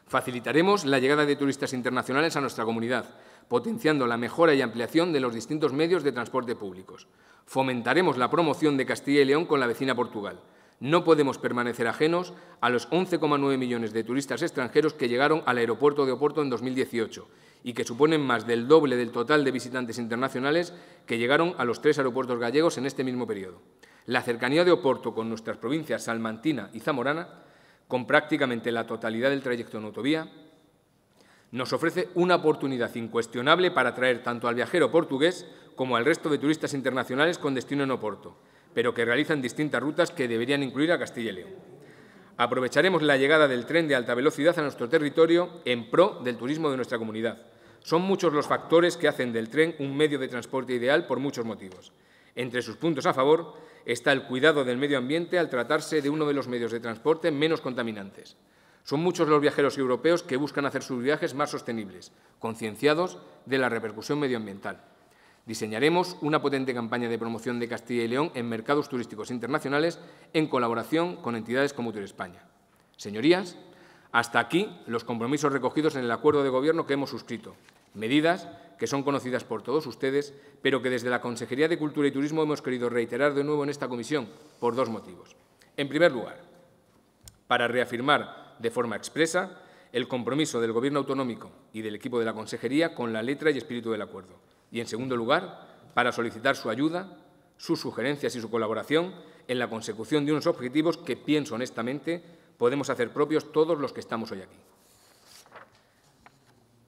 Facilitaremos la llegada de turistas internacionales a nuestra comunidad, potenciando la mejora y ampliación de los distintos medios de transporte públicos. Fomentaremos la promoción de Castilla y León con la vecina Portugal no podemos permanecer ajenos a los 11,9 millones de turistas extranjeros que llegaron al aeropuerto de Oporto en 2018 y que suponen más del doble del total de visitantes internacionales que llegaron a los tres aeropuertos gallegos en este mismo periodo. La cercanía de Oporto con nuestras provincias salmantina y zamorana, con prácticamente la totalidad del trayecto en autovía, nos ofrece una oportunidad incuestionable para atraer tanto al viajero portugués como al resto de turistas internacionales con destino en Oporto pero que realizan distintas rutas que deberían incluir a Castilla y León. Aprovecharemos la llegada del tren de alta velocidad a nuestro territorio en pro del turismo de nuestra comunidad. Son muchos los factores que hacen del tren un medio de transporte ideal por muchos motivos. Entre sus puntos a favor está el cuidado del medio ambiente al tratarse de uno de los medios de transporte menos contaminantes. Son muchos los viajeros europeos que buscan hacer sus viajes más sostenibles, concienciados de la repercusión medioambiental. Diseñaremos una potente campaña de promoción de Castilla y León en mercados turísticos internacionales en colaboración con entidades como Tour España. Señorías, hasta aquí los compromisos recogidos en el acuerdo de Gobierno que hemos suscrito. Medidas que son conocidas por todos ustedes, pero que desde la Consejería de Cultura y Turismo hemos querido reiterar de nuevo en esta comisión, por dos motivos. En primer lugar, para reafirmar de forma expresa el compromiso del Gobierno autonómico y del equipo de la Consejería con la letra y espíritu del acuerdo y, en segundo lugar, para solicitar su ayuda, sus sugerencias y su colaboración en la consecución de unos objetivos que, pienso honestamente, podemos hacer propios todos los que estamos hoy aquí.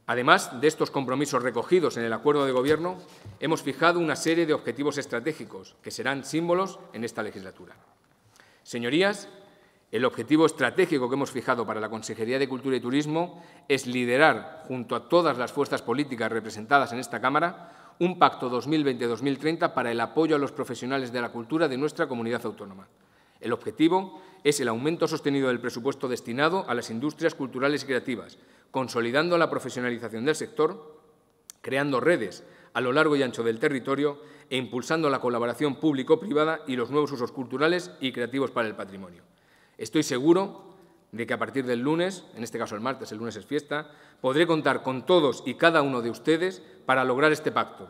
Además de estos compromisos recogidos en el acuerdo de Gobierno, hemos fijado una serie de objetivos estratégicos que serán símbolos en esta legislatura. Señorías, el objetivo estratégico que hemos fijado para la Consejería de Cultura y Turismo es liderar, junto a todas las fuerzas políticas representadas en esta Cámara, un pacto 2020-2030 para el apoyo a los profesionales de la cultura de nuestra comunidad autónoma. El objetivo es el aumento sostenido del presupuesto destinado a las industrias culturales y creativas, consolidando la profesionalización del sector, creando redes a lo largo y ancho del territorio e impulsando la colaboración público-privada y los nuevos usos culturales y creativos para el patrimonio. Estoy seguro de que a partir del lunes, en este caso el martes, el lunes es fiesta, podré contar con todos y cada uno de ustedes para lograr este pacto,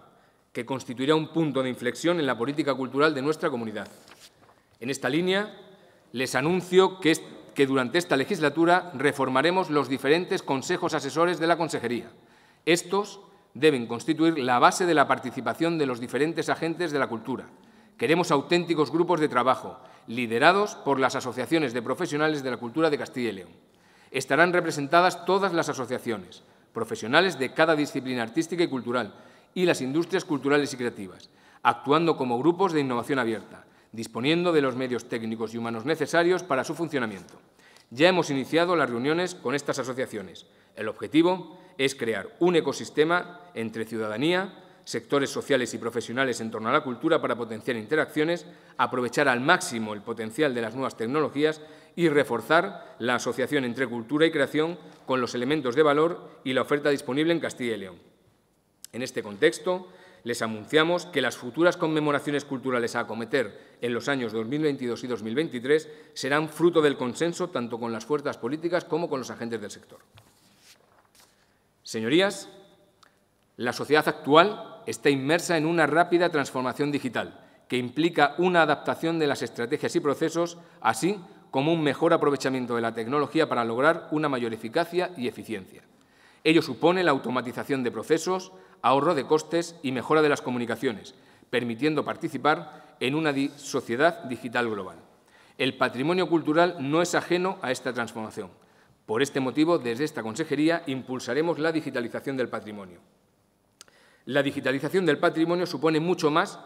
que constituirá un punto de inflexión en la política cultural de nuestra comunidad. En esta línea, les anuncio que, durante esta legislatura reformaremos los diferentes consejos asesores de la Consejería. Estos deben constituir la base de la participación de los diferentes agentes de la cultura, Queremos auténticos grupos de trabajo, liderados por las asociaciones de profesionales de la cultura de Castilla y León. Estarán representadas todas las asociaciones, profesionales de cada disciplina artística y cultural, y las industrias culturales y creativas, actuando como grupos de innovación abierta, disponiendo de los medios técnicos y humanos necesarios para su funcionamiento. Ya hemos iniciado las reuniones con estas asociaciones. El objetivo es crear un ecosistema entre ciudadanía, sectores sociales y profesionales en torno a la cultura para potenciar interacciones, aprovechar al máximo el potencial de las nuevas tecnologías y reforzar la asociación entre cultura y creación con los elementos de valor y la oferta disponible en Castilla y León. En este contexto, les anunciamos que las futuras conmemoraciones culturales a acometer en los años 2022 y 2023 serán fruto del consenso tanto con las fuerzas políticas como con los agentes del sector. Señorías, la sociedad actual está inmersa en una rápida transformación digital que implica una adaptación de las estrategias y procesos, así como un mejor aprovechamiento de la tecnología para lograr una mayor eficacia y eficiencia. Ello supone la automatización de procesos, ahorro de costes y mejora de las comunicaciones, permitiendo participar en una sociedad digital global. El patrimonio cultural no es ajeno a esta transformación. Por este motivo, desde esta consejería impulsaremos la digitalización del patrimonio. La digitalización del patrimonio supone mucho más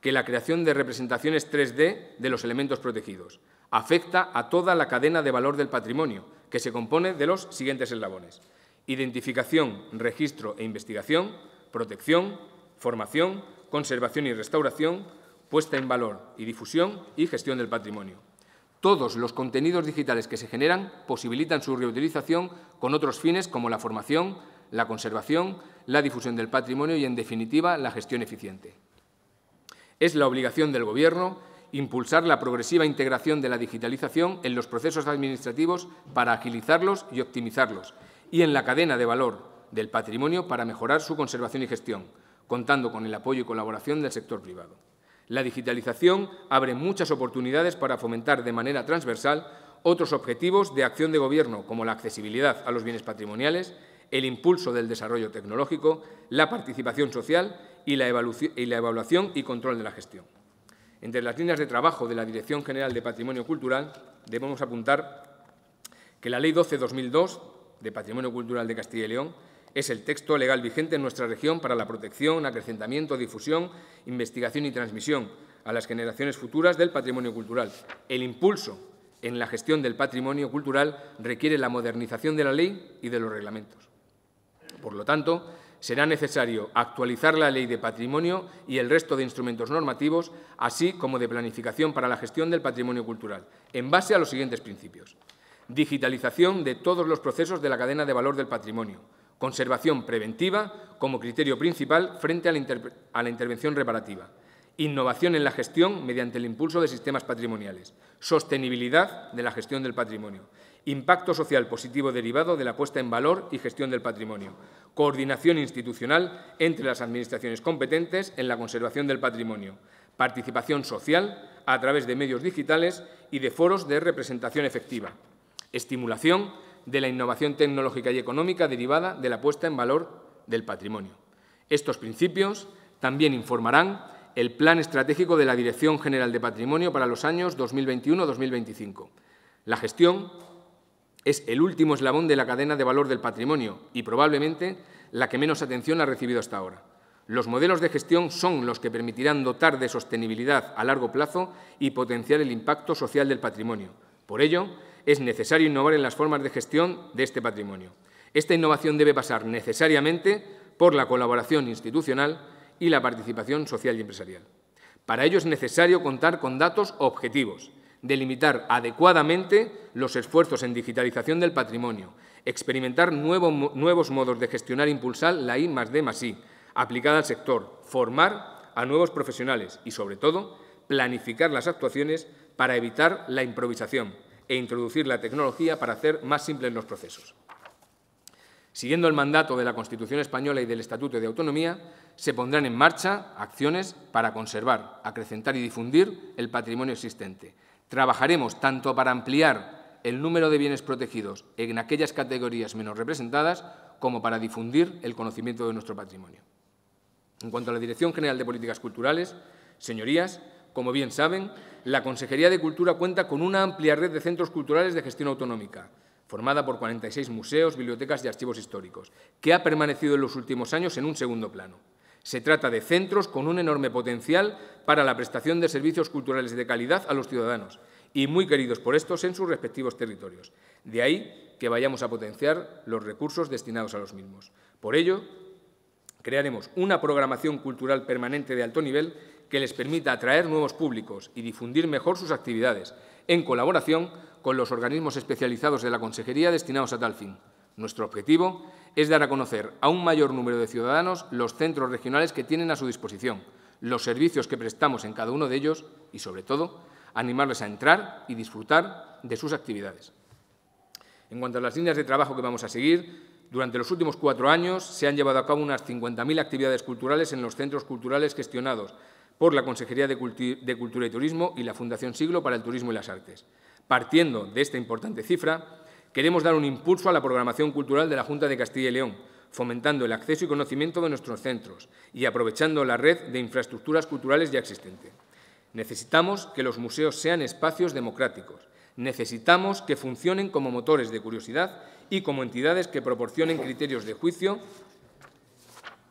que la creación de representaciones 3D de los elementos protegidos. Afecta a toda la cadena de valor del patrimonio, que se compone de los siguientes eslabones. Identificación, registro e investigación, protección, formación, conservación y restauración, puesta en valor y difusión y gestión del patrimonio. Todos los contenidos digitales que se generan posibilitan su reutilización con otros fines como la formación, la conservación, la difusión del patrimonio y, en definitiva, la gestión eficiente. Es la obligación del Gobierno impulsar la progresiva integración de la digitalización en los procesos administrativos para agilizarlos y optimizarlos, y en la cadena de valor del patrimonio para mejorar su conservación y gestión, contando con el apoyo y colaboración del sector privado. La digitalización abre muchas oportunidades para fomentar de manera transversal otros objetivos de acción de Gobierno, como la accesibilidad a los bienes patrimoniales el impulso del desarrollo tecnológico, la participación social y la, evaluación y control de la gestión. Entre las líneas de trabajo de la Dirección General de Patrimonio Cultural debemos apuntar que la Ley 12-2002 de Patrimonio Cultural de Castilla y León es el texto legal vigente en nuestra región para la protección, acrecentamiento, difusión, investigación y transmisión a las generaciones futuras del patrimonio cultural. El impulso en la gestión del patrimonio cultural requiere la modernización de la ley y de los reglamentos. Por lo tanto, será necesario actualizar la Ley de Patrimonio y el resto de instrumentos normativos, así como de planificación para la gestión del patrimonio cultural, en base a los siguientes principios. Digitalización de todos los procesos de la cadena de valor del patrimonio. Conservación preventiva como criterio principal frente a la, intervención reparativa. Innovación en la gestión mediante el impulso de sistemas patrimoniales. Sostenibilidad de la gestión del patrimonio impacto social positivo derivado de la puesta en valor y gestión del patrimonio, coordinación institucional entre las administraciones competentes en la conservación del patrimonio, participación social a través de medios digitales y de foros de representación efectiva, estimulación de la innovación tecnológica y económica derivada de la puesta en valor del patrimonio. Estos principios también informarán el Plan Estratégico de la Dirección General de Patrimonio para los años 2021-2025, la gestión es el último eslabón de la cadena de valor del patrimonio y probablemente la que menos atención ha recibido hasta ahora. Los modelos de gestión son los que permitirán dotar de sostenibilidad a largo plazo y potenciar el impacto social del patrimonio. Por ello, es necesario innovar en las formas de gestión de este patrimonio. Esta innovación debe pasar necesariamente por la colaboración institucional y la participación social y empresarial. Para ello es necesario contar con datos objetivos delimitar adecuadamente los esfuerzos en digitalización del patrimonio, experimentar nuevos modos de gestionar e impulsar la I más D I, aplicada al sector, formar a nuevos profesionales y, sobre todo, planificar las actuaciones para evitar la improvisación e introducir la tecnología para hacer más simples los procesos. Siguiendo el mandato de la Constitución española y del Estatuto de Autonomía, se pondrán en marcha acciones para conservar, acrecentar y difundir el patrimonio existente, Trabajaremos tanto para ampliar el número de bienes protegidos en aquellas categorías menos representadas como para difundir el conocimiento de nuestro patrimonio. En cuanto a la Dirección General de Políticas Culturales, señorías, como bien saben, la Consejería de Cultura cuenta con una amplia red de centros culturales de gestión autonómica, formada por 46 museos, bibliotecas y archivos históricos, que ha permanecido en los últimos años en un segundo plano. Se trata de centros con un enorme potencial para la prestación de servicios culturales de calidad a los ciudadanos y muy queridos por estos en sus respectivos territorios. De ahí que vayamos a potenciar los recursos destinados a los mismos. Por ello, crearemos una programación cultural permanente de alto nivel que les permita atraer nuevos públicos y difundir mejor sus actividades, en colaboración con los organismos especializados de la Consejería destinados a tal fin. Nuestro objetivo es dar a conocer a un mayor número de ciudadanos los centros regionales que tienen a su disposición, los servicios que prestamos en cada uno de ellos y, sobre todo, animarles a entrar y disfrutar de sus actividades. En cuanto a las líneas de trabajo que vamos a seguir, durante los últimos cuatro años se han llevado a cabo unas 50.000 actividades culturales en los centros culturales gestionados por la Consejería de, Cultura y Turismo y la Fundación Siglo para el Turismo y las Artes. Partiendo de esta importante cifra, Queremos dar un impulso a la programación cultural de la Junta de Castilla y León, fomentando el acceso y conocimiento de nuestros centros y aprovechando la red de infraestructuras culturales ya existente. Necesitamos que los museos sean espacios democráticos. Necesitamos que funcionen como motores de curiosidad y como entidades que proporcionen criterios de juicio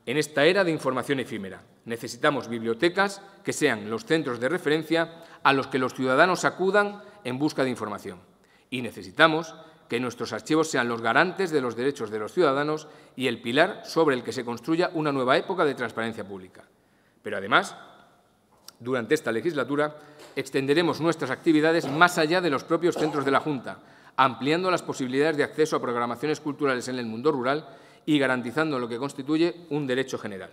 en esta era de información efímera. Necesitamos bibliotecas que sean los centros de referencia a los que los ciudadanos acudan en busca de información. Y necesitamos que nuestros archivos sean los garantes de los derechos de los ciudadanos y el pilar sobre el que se construya una nueva época de transparencia pública. Pero además, durante esta legislatura, extenderemos nuestras actividades más allá de los propios centros de la Junta, ampliando las posibilidades de acceso a programaciones culturales en el mundo rural y garantizando lo que constituye un derecho general.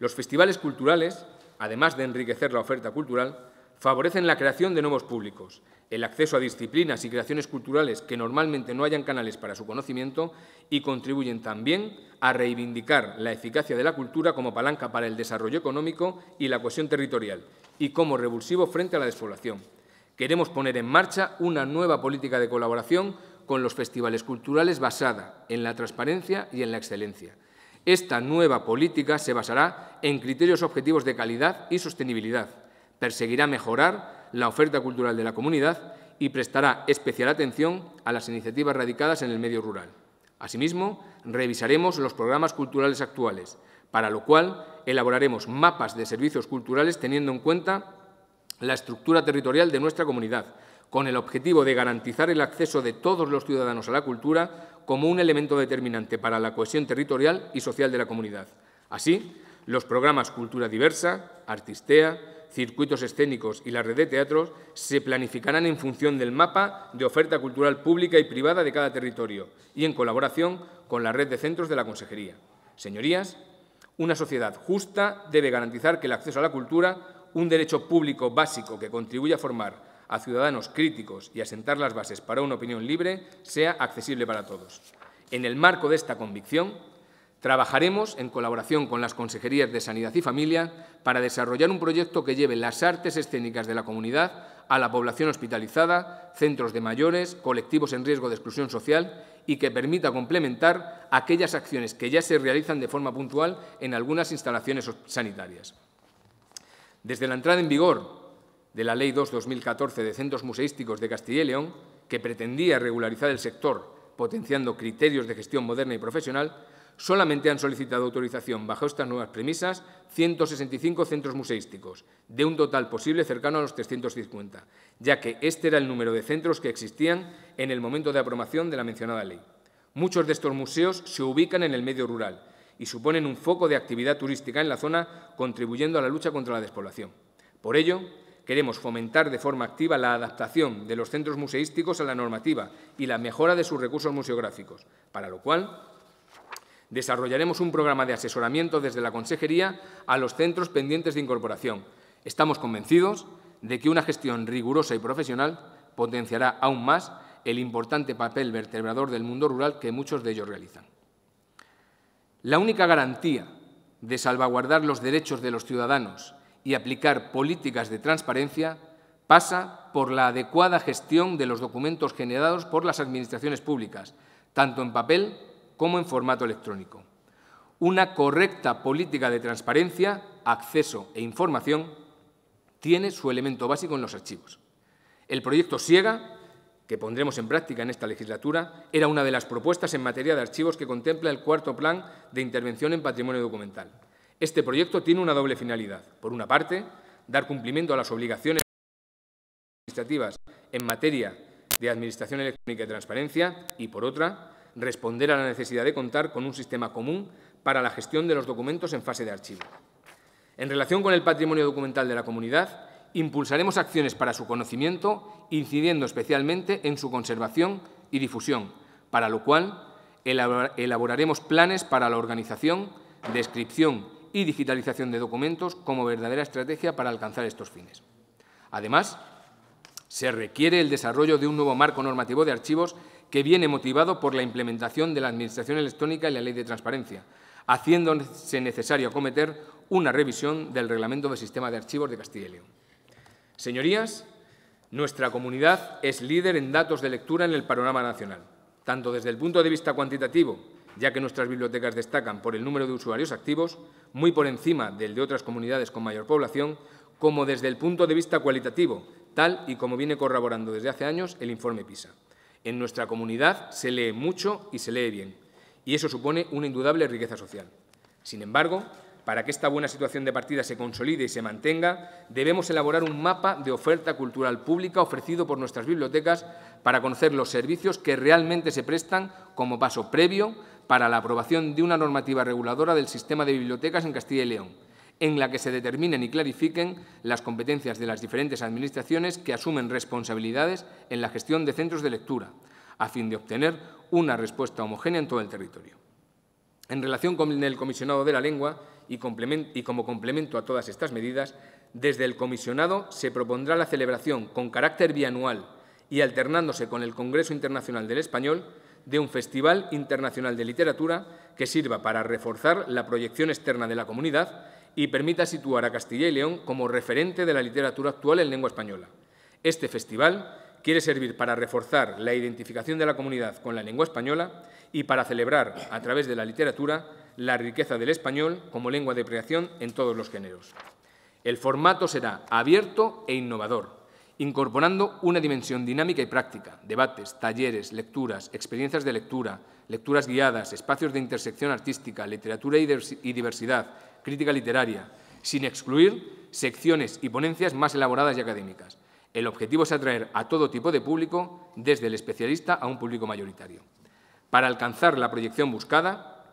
Los festivales culturales, además de enriquecer la oferta cultural, favorecen la creación de nuevos públicos, el acceso a disciplinas y creaciones culturales que normalmente no hayan canales para su conocimiento y contribuyen también a reivindicar la eficacia de la cultura como palanca para el desarrollo económico y la cohesión territorial y como revulsivo frente a la despoblación. Queremos poner en marcha una nueva política de colaboración con los festivales culturales basada en la transparencia y en la excelencia. Esta nueva política se basará en criterios objetivos de calidad y sostenibilidad, Perseguirá mejorar la oferta cultural de la comunidad y prestará especial atención a las iniciativas radicadas en el medio rural. Asimismo, revisaremos los programas culturales actuales, para lo cual elaboraremos mapas de servicios culturales teniendo en cuenta la estructura territorial de nuestra comunidad, con el objetivo de garantizar el acceso de todos los ciudadanos a la cultura como un elemento determinante para la cohesión territorial y social de la comunidad. Así, los programas Cultura Diversa, Artistea, circuitos escénicos y la red de teatros se planificarán en función del mapa de oferta cultural pública y privada de cada territorio y en colaboración con la red de centros de la Consejería. Señorías, una sociedad justa debe garantizar que el acceso a la cultura, un derecho público básico que contribuye a formar a ciudadanos críticos y a sentar las bases para una opinión libre, sea accesible para todos. En el marco de esta convicción, Trabajaremos en colaboración con las Consejerías de Sanidad y Familia para desarrollar un proyecto que lleve las artes escénicas de la comunidad a la población hospitalizada, centros de mayores, colectivos en riesgo de exclusión social y que permita complementar aquellas acciones que ya se realizan de forma puntual en algunas instalaciones sanitarias. Desde la entrada en vigor de la Ley 2-2014 de Centros Museísticos de Castilla y León, que pretendía regularizar el sector potenciando criterios de gestión moderna y profesional, solamente han solicitado autorización bajo estas nuevas premisas 165 centros museísticos, de un total posible cercano a los 350, ya que este era el número de centros que existían en el momento de aprobación de la mencionada ley. Muchos de estos museos se ubican en el medio rural y suponen un foco de actividad turística en la zona, contribuyendo a la lucha contra la despoblación. Por ello, queremos fomentar de forma activa la adaptación de los centros museísticos a la normativa y la mejora de sus recursos museográficos, para lo cual Desarrollaremos un programa de asesoramiento desde la Consejería a los centros pendientes de incorporación. Estamos convencidos de que una gestión rigurosa y profesional potenciará aún más el importante papel vertebrador del mundo rural que muchos de ellos realizan. La única garantía de salvaguardar los derechos de los ciudadanos y aplicar políticas de transparencia pasa por la adecuada gestión de los documentos generados por las administraciones públicas, tanto en papel como en formato electrónico. Una correcta política de transparencia, acceso e información tiene su elemento básico en los archivos. El proyecto SIEGA, que pondremos en práctica en esta legislatura, era una de las propuestas en materia de archivos que contempla el cuarto plan de intervención en patrimonio documental. Este proyecto tiene una doble finalidad. Por una parte, dar cumplimiento a las obligaciones administrativas en materia de administración electrónica y transparencia y, por otra, responder a la necesidad de contar con un sistema común para la gestión de los documentos en fase de archivo. En relación con el patrimonio documental de la comunidad, impulsaremos acciones para su conocimiento, incidiendo especialmente en su conservación y difusión, para lo cual elaboraremos planes para la organización, descripción y digitalización de documentos como verdadera estrategia para alcanzar estos fines. Además, se requiere el desarrollo de un nuevo marco normativo de archivos que viene motivado por la implementación de la Administración electrónica y la Ley de Transparencia, haciéndose necesario acometer una revisión del reglamento del sistema de archivos de Castilla y León. Señorías, nuestra comunidad es líder en datos de lectura en el panorama nacional, tanto desde el punto de vista cuantitativo, ya que nuestras bibliotecas destacan por el número de usuarios activos, muy por encima del de otras comunidades con mayor población, como desde el punto de vista cualitativo, tal y como viene corroborando desde hace años el informe PISA. En nuestra comunidad se lee mucho y se lee bien, y eso supone una indudable riqueza social. Sin embargo, para que esta buena situación de partida se consolide y se mantenga, debemos elaborar un mapa de oferta cultural pública ofrecido por nuestras bibliotecas para conocer los servicios que realmente se prestan como paso previo para la aprobación de una normativa reguladora del sistema de bibliotecas en Castilla y León en la que se determinen y clarifiquen las competencias de las diferentes administraciones que asumen responsabilidades en la gestión de centros de lectura, a fin de obtener una respuesta homogénea en todo el territorio. En relación con el comisionado de la lengua y, como complemento a todas estas medidas, desde el comisionado se propondrá la celebración con carácter bianual y alternándose con el Congreso Internacional del Español de un Festival Internacional de Literatura que sirva para reforzar la proyección externa de la comunidad y permita situar a Castilla y León como referente de la literatura actual en lengua española. Este festival quiere servir para reforzar la identificación de la comunidad con la lengua española y para celebrar, a través de la literatura, la riqueza del español como lengua de creación en todos los géneros. El formato será abierto e innovador, incorporando una dimensión dinámica y práctica, debates, talleres, lecturas, experiencias de lectura, lecturas guiadas, espacios de intersección artística, literatura y diversidad, crítica literaria, sin excluir secciones y ponencias más elaboradas y académicas. El objetivo es atraer a todo tipo de público, desde el especialista a un público mayoritario. Para alcanzar la proyección buscada,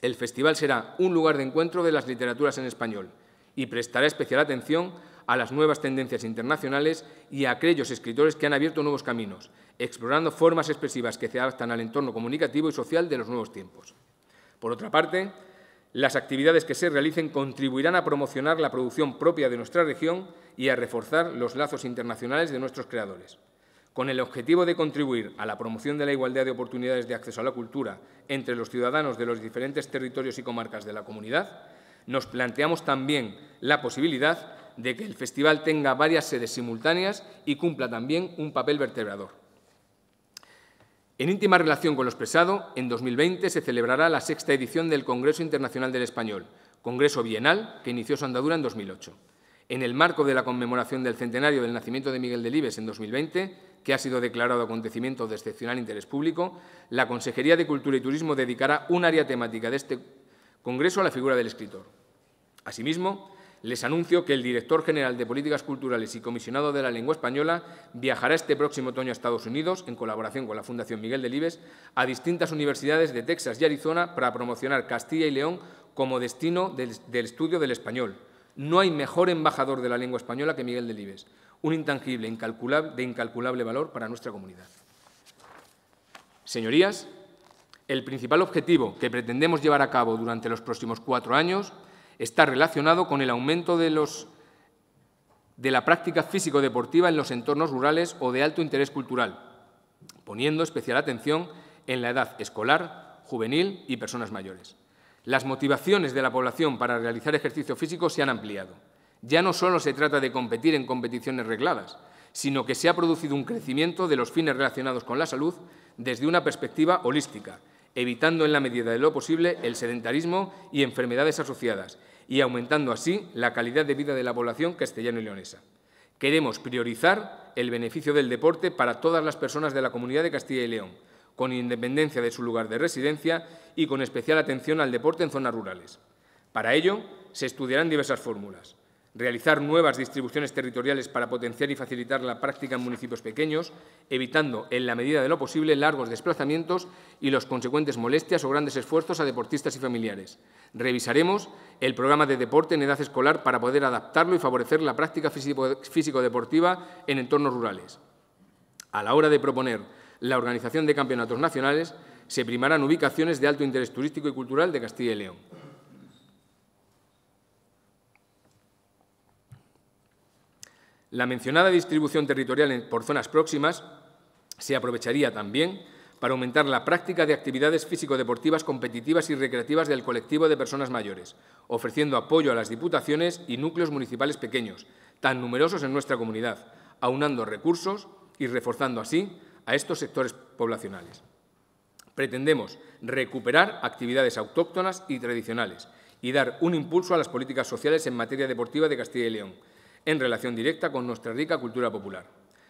el festival será un lugar de encuentro de las literaturas en español y prestará especial atención a las nuevas tendencias internacionales y a aquellos escritores que han abierto nuevos caminos, explorando formas expresivas que se adaptan al entorno comunicativo y social de los nuevos tiempos. Por otra parte, las actividades que se realicen contribuirán a promocionar la producción propia de nuestra región y a reforzar los lazos internacionales de nuestros creadores. Con el objetivo de contribuir a la promoción de la igualdad de oportunidades de acceso a la cultura entre los ciudadanos de los diferentes territorios y comarcas de la comunidad, nos planteamos también la posibilidad de que el festival tenga varias sedes simultáneas y cumpla también un papel vertebrador. En íntima relación con lo expresado, en 2020 se celebrará la sexta edición del Congreso Internacional del Español, Congreso Bienal que inició su andadura en 2008. En el marco de la conmemoración del centenario del nacimiento de Miguel Delibes en 2020, que ha sido declarado acontecimiento de excepcional interés público, la Consejería de Cultura y Turismo dedicará un área temática de este Congreso a la figura del escritor. Asimismo, les anuncio que el director general de Políticas Culturales y comisionado de la Lengua Española viajará este próximo otoño a Estados Unidos, en colaboración con la Fundación Miguel Delibes, a distintas universidades de Texas y Arizona para promocionar Castilla y León como destino del, estudio del español. No hay mejor embajador de la lengua española que Miguel Delibes, un intangible de incalculable valor para nuestra comunidad. Señorías, el principal objetivo que pretendemos llevar a cabo durante los próximos cuatro años está relacionado con el aumento de, la práctica físico-deportiva en los entornos rurales o de alto interés cultural, poniendo especial atención en la edad escolar, juvenil y personas mayores. Las motivaciones de la población para realizar ejercicio físico se han ampliado. Ya no solo se trata de competir en competiciones regladas, sino que se ha producido un crecimiento de los fines relacionados con la salud desde una perspectiva holística, evitando en la medida de lo posible el sedentarismo y enfermedades asociadas, y aumentando así la calidad de vida de la población castellano y leonesa. Queremos priorizar el beneficio del deporte para todas las personas de la comunidad de Castilla y León, con independencia de su lugar de residencia y con especial atención al deporte en zonas rurales. Para ello, se estudiarán diversas fórmulas realizar nuevas distribuciones territoriales para potenciar y facilitar la práctica en municipios pequeños, evitando, en la medida de lo posible, largos desplazamientos y los consecuentes molestias o grandes esfuerzos a deportistas y familiares. Revisaremos el programa de deporte en edad escolar para poder adaptarlo y favorecer la práctica físico-deportiva en entornos rurales. A la hora de proponer la organización de campeonatos nacionales, se primarán ubicaciones de alto interés turístico y cultural de Castilla y León. La mencionada distribución territorial por zonas próximas se aprovecharía también para aumentar la práctica de actividades físico-deportivas competitivas y recreativas del colectivo de personas mayores, ofreciendo apoyo a las diputaciones y núcleos municipales pequeños, tan numerosos en nuestra comunidad, aunando recursos y reforzando así a estos sectores poblacionales. Pretendemos recuperar actividades autóctonas y tradicionales y dar un impulso a las políticas sociales en materia deportiva de Castilla y León, en relación directa con nuestra rica cultura popular.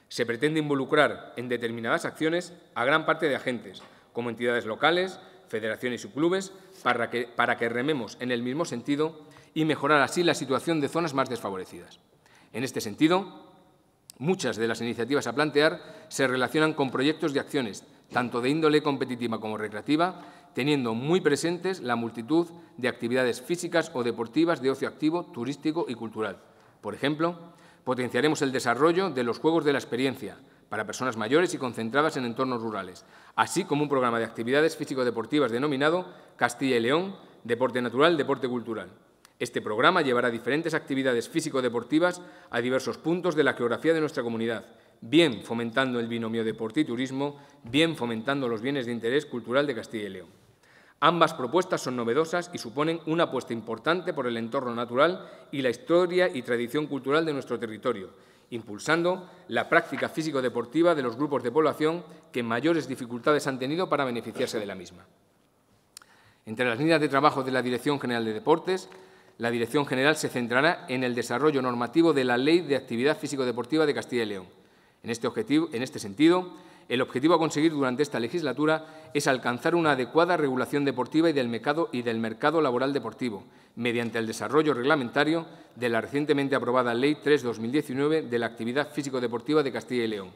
Se pretende involucrar en determinadas acciones a gran parte de agentes, como entidades locales, federaciones y clubes, para que, para que rememos en el mismo sentido y mejorar así la situación de zonas más desfavorecidas. En este sentido, muchas de las iniciativas a plantear se relacionan con proyectos de acciones, tanto de índole competitiva como recreativa, teniendo muy presentes la multitud de actividades físicas o deportivas de ocio activo, turístico y cultural, por ejemplo, potenciaremos el desarrollo de los Juegos de la Experiencia para personas mayores y concentradas en entornos rurales, así como un programa de actividades físico-deportivas denominado Castilla y León, Deporte Natural, Deporte Cultural. Este programa llevará diferentes actividades físico-deportivas a diversos puntos de la geografía de nuestra comunidad, bien fomentando el binomio deporte y turismo, bien fomentando los bienes de interés cultural de Castilla y León. Ambas propuestas son novedosas y suponen una apuesta importante por el entorno natural y la historia y tradición cultural de nuestro territorio, impulsando la práctica físico-deportiva de los grupos de población que mayores dificultades han tenido para beneficiarse de la misma. Entre las líneas de trabajo de la Dirección General de Deportes, la Dirección General se centrará en el desarrollo normativo de la Ley de Actividad Físico-Deportiva de Castilla y León. En este, objetivo, en este sentido, el objetivo a conseguir durante esta legislatura es alcanzar una adecuada regulación deportiva y del mercado, y del mercado laboral deportivo, mediante el desarrollo reglamentario de la recientemente aprobada Ley 3-2019 de la actividad físico-deportiva de Castilla y León,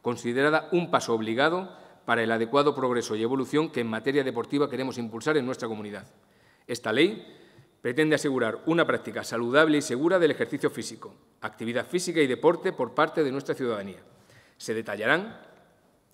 considerada un paso obligado para el adecuado progreso y evolución que en materia deportiva queremos impulsar en nuestra comunidad. Esta ley pretende asegurar una práctica saludable y segura del ejercicio físico, actividad física y deporte por parte de nuestra ciudadanía. Se detallarán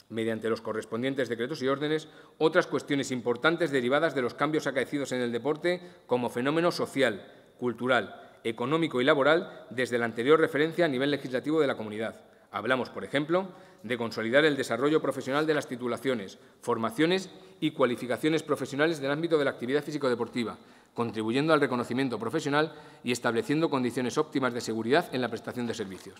mediante los correspondientes decretos y órdenes, otras cuestiones importantes derivadas de los cambios acaecidos en el deporte como fenómeno social, cultural, económico y laboral desde la anterior referencia a nivel legislativo de la comunidad. Hablamos, por ejemplo, de consolidar el desarrollo profesional de las titulaciones, formaciones y cualificaciones profesionales del ámbito de la actividad físico-deportiva, contribuyendo al reconocimiento profesional y estableciendo condiciones óptimas de seguridad en la prestación de servicios.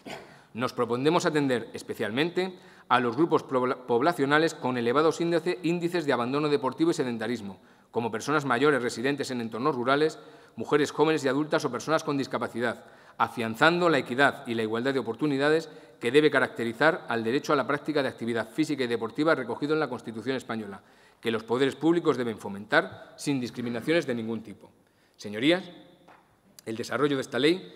Nos proponemos atender especialmente a los grupos poblacionales con elevados índices de abandono deportivo y sedentarismo, como personas mayores residentes en entornos rurales, mujeres jóvenes y adultas o personas con discapacidad, afianzando la equidad y la igualdad de oportunidades que debe caracterizar al derecho a la práctica de actividad física y deportiva recogido en la Constitución española que los poderes públicos deben fomentar sin discriminaciones de ningún tipo. Señorías, el desarrollo de esta ley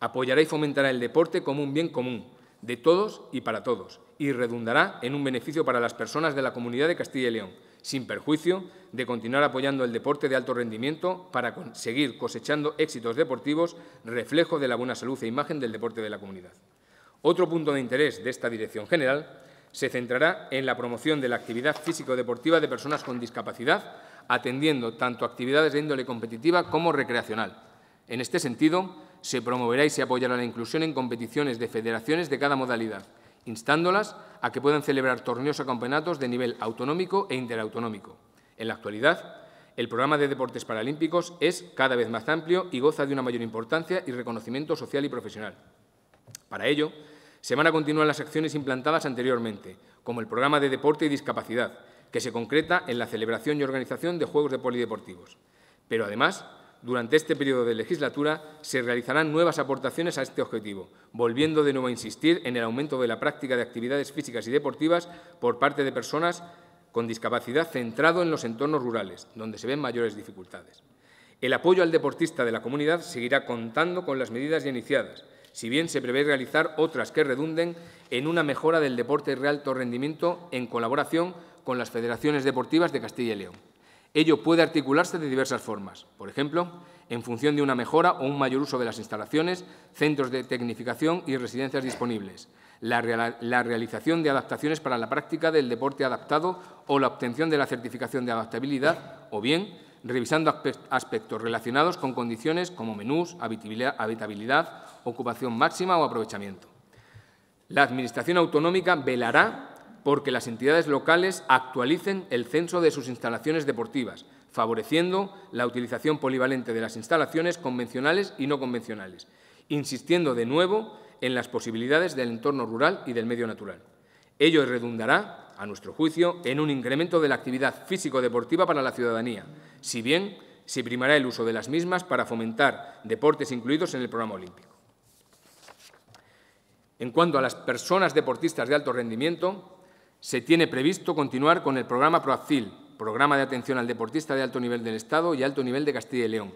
apoyará y fomentará el deporte como un bien común de todos y para todos y redundará en un beneficio para las personas de la comunidad de Castilla y León, sin perjuicio de continuar apoyando el deporte de alto rendimiento para seguir cosechando éxitos deportivos, reflejo de la buena salud e imagen del deporte de la comunidad. Otro punto de interés de esta Dirección General se centrará en la promoción de la actividad físico-deportiva de personas con discapacidad, atendiendo tanto actividades de índole competitiva como recreacional. En este sentido, se promoverá y se apoyará la inclusión en competiciones de federaciones de cada modalidad, instándolas a que puedan celebrar torneos o campeonatos de nivel autonómico e interautonómico. En la actualidad, el programa de deportes paralímpicos es cada vez más amplio y goza de una mayor importancia y reconocimiento social y profesional. Para ello, se van a continuar las acciones implantadas anteriormente, como el programa de deporte y discapacidad, que se concreta en la celebración y organización de Juegos de Polideportivos. Pero además, durante este periodo de legislatura se realizarán nuevas aportaciones a este objetivo, volviendo de nuevo a insistir en el aumento de la práctica de actividades físicas y deportivas por parte de personas con discapacidad centrado en los entornos rurales, donde se ven mayores dificultades. El apoyo al deportista de la comunidad seguirá contando con las medidas ya iniciadas, si bien se prevé realizar otras que redunden en una mejora del deporte de alto rendimiento en colaboración con las federaciones deportivas de Castilla y León. Ello puede articularse de diversas formas, por ejemplo, en función de una mejora o un mayor uso de las instalaciones, centros de tecnificación y residencias disponibles, la, la, realización de adaptaciones para la práctica del deporte adaptado o la obtención de la certificación de adaptabilidad, o bien revisando aspectos relacionados con condiciones como menús, habitabilidad ocupación máxima o aprovechamiento. La Administración autonómica velará porque las entidades locales actualicen el censo de sus instalaciones deportivas, favoreciendo la utilización polivalente de las instalaciones convencionales y no convencionales, insistiendo de nuevo en las posibilidades del entorno rural y del medio natural. Ello redundará, a nuestro juicio, en un incremento de la actividad físico-deportiva para la ciudadanía, si bien se primará el uso de las mismas para fomentar deportes incluidos en el programa olímpico. En cuanto a las personas deportistas de alto rendimiento, se tiene previsto continuar con el programa Proactil, Programa de Atención al Deportista de Alto Nivel del Estado y Alto Nivel de Castilla y León,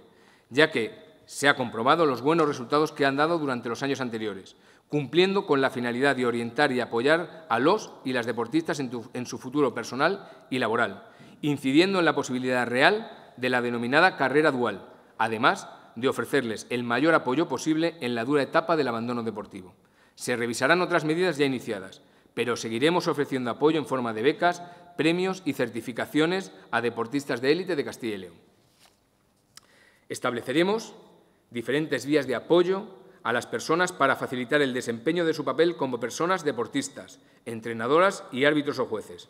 ya que se han comprobado los buenos resultados que han dado durante los años anteriores, cumpliendo con la finalidad de orientar y apoyar a los y las deportistas en su futuro personal y laboral, incidiendo en la posibilidad real de la denominada carrera dual, además de ofrecerles el mayor apoyo posible en la dura etapa del abandono deportivo. Se revisarán otras medidas ya iniciadas, pero seguiremos ofreciendo apoyo en forma de becas, premios y certificaciones a deportistas de élite de Castilla y León. Estableceremos diferentes vías de apoyo a las personas para facilitar el desempeño de su papel como personas deportistas, entrenadoras y árbitros o jueces,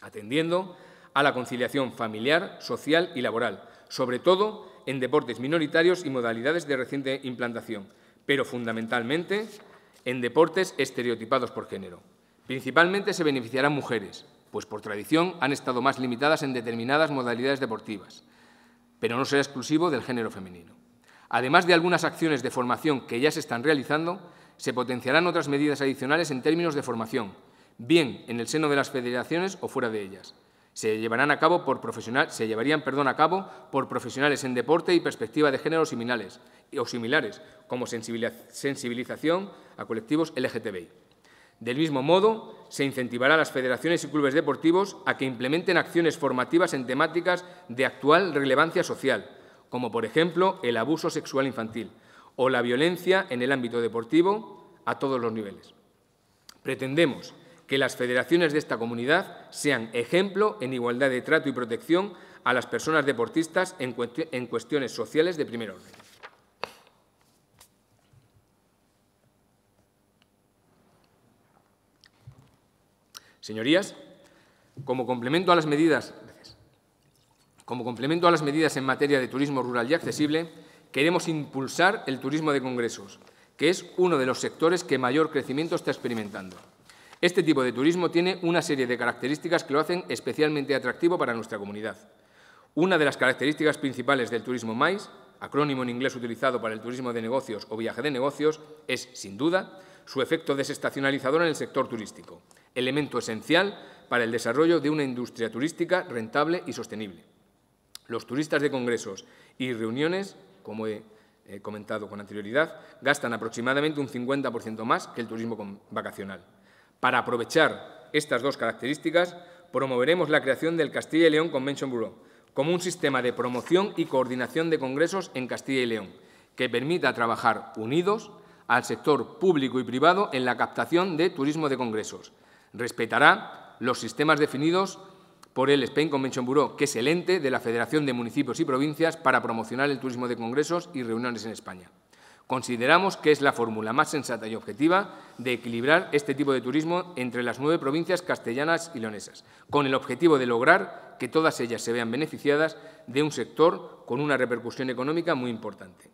atendiendo a la conciliación familiar, social y laboral, sobre todo en deportes minoritarios y modalidades de reciente implantación, pero fundamentalmente en deportes estereotipados por género. Principalmente se beneficiarán mujeres, pues por tradición han estado más limitadas en determinadas modalidades deportivas, pero no será exclusivo del género femenino. Además de algunas acciones de formación que ya se están realizando, se potenciarán otras medidas adicionales en términos de formación, bien en el seno de las federaciones o fuera de ellas, se llevarán a cabo por se llevarían perdón, a cabo por profesionales en deporte y perspectiva de género similares, o similares, como sensibilización a colectivos LGTBI. Del mismo modo, se incentivará a las federaciones y clubes deportivos a que implementen acciones formativas en temáticas de actual relevancia social, como por ejemplo el abuso sexual infantil o la violencia en el ámbito deportivo a todos los niveles. Pretendemos que las federaciones de esta comunidad sean ejemplo en igualdad de trato y protección a las personas deportistas en, cuestiones sociales de primer orden. Señorías, como complemento a las medidas como complemento a las medidas en materia de turismo rural y accesible, queremos impulsar el turismo de congresos, que es uno de los sectores que mayor crecimiento está experimentando. Este tipo de turismo tiene una serie de características que lo hacen especialmente atractivo para nuestra comunidad. Una de las características principales del turismo MAIS, acrónimo en inglés utilizado para el turismo de negocios o viaje de negocios, es, sin duda, su efecto desestacionalizador en el sector turístico, elemento esencial para el desarrollo de una industria turística rentable y sostenible. Los turistas de congresos y reuniones, como he comentado con anterioridad, gastan aproximadamente un 50% más que el turismo vacacional. Para aprovechar estas dos características, promoveremos la creación del Castilla y León Convention Bureau como un sistema de promoción y coordinación de congresos en Castilla y León, que permita trabajar unidos al sector público y privado en la captación de turismo de congresos. Respetará los sistemas definidos por el Spain Convention Bureau, que es el ente de la Federación de Municipios y Provincias para promocionar el turismo de congresos y reuniones en España. Consideramos que es la fórmula más sensata y objetiva de equilibrar este tipo de turismo entre las nueve provincias castellanas y leonesas, con el objetivo de lograr que todas ellas se vean beneficiadas de un sector con una repercusión económica muy importante.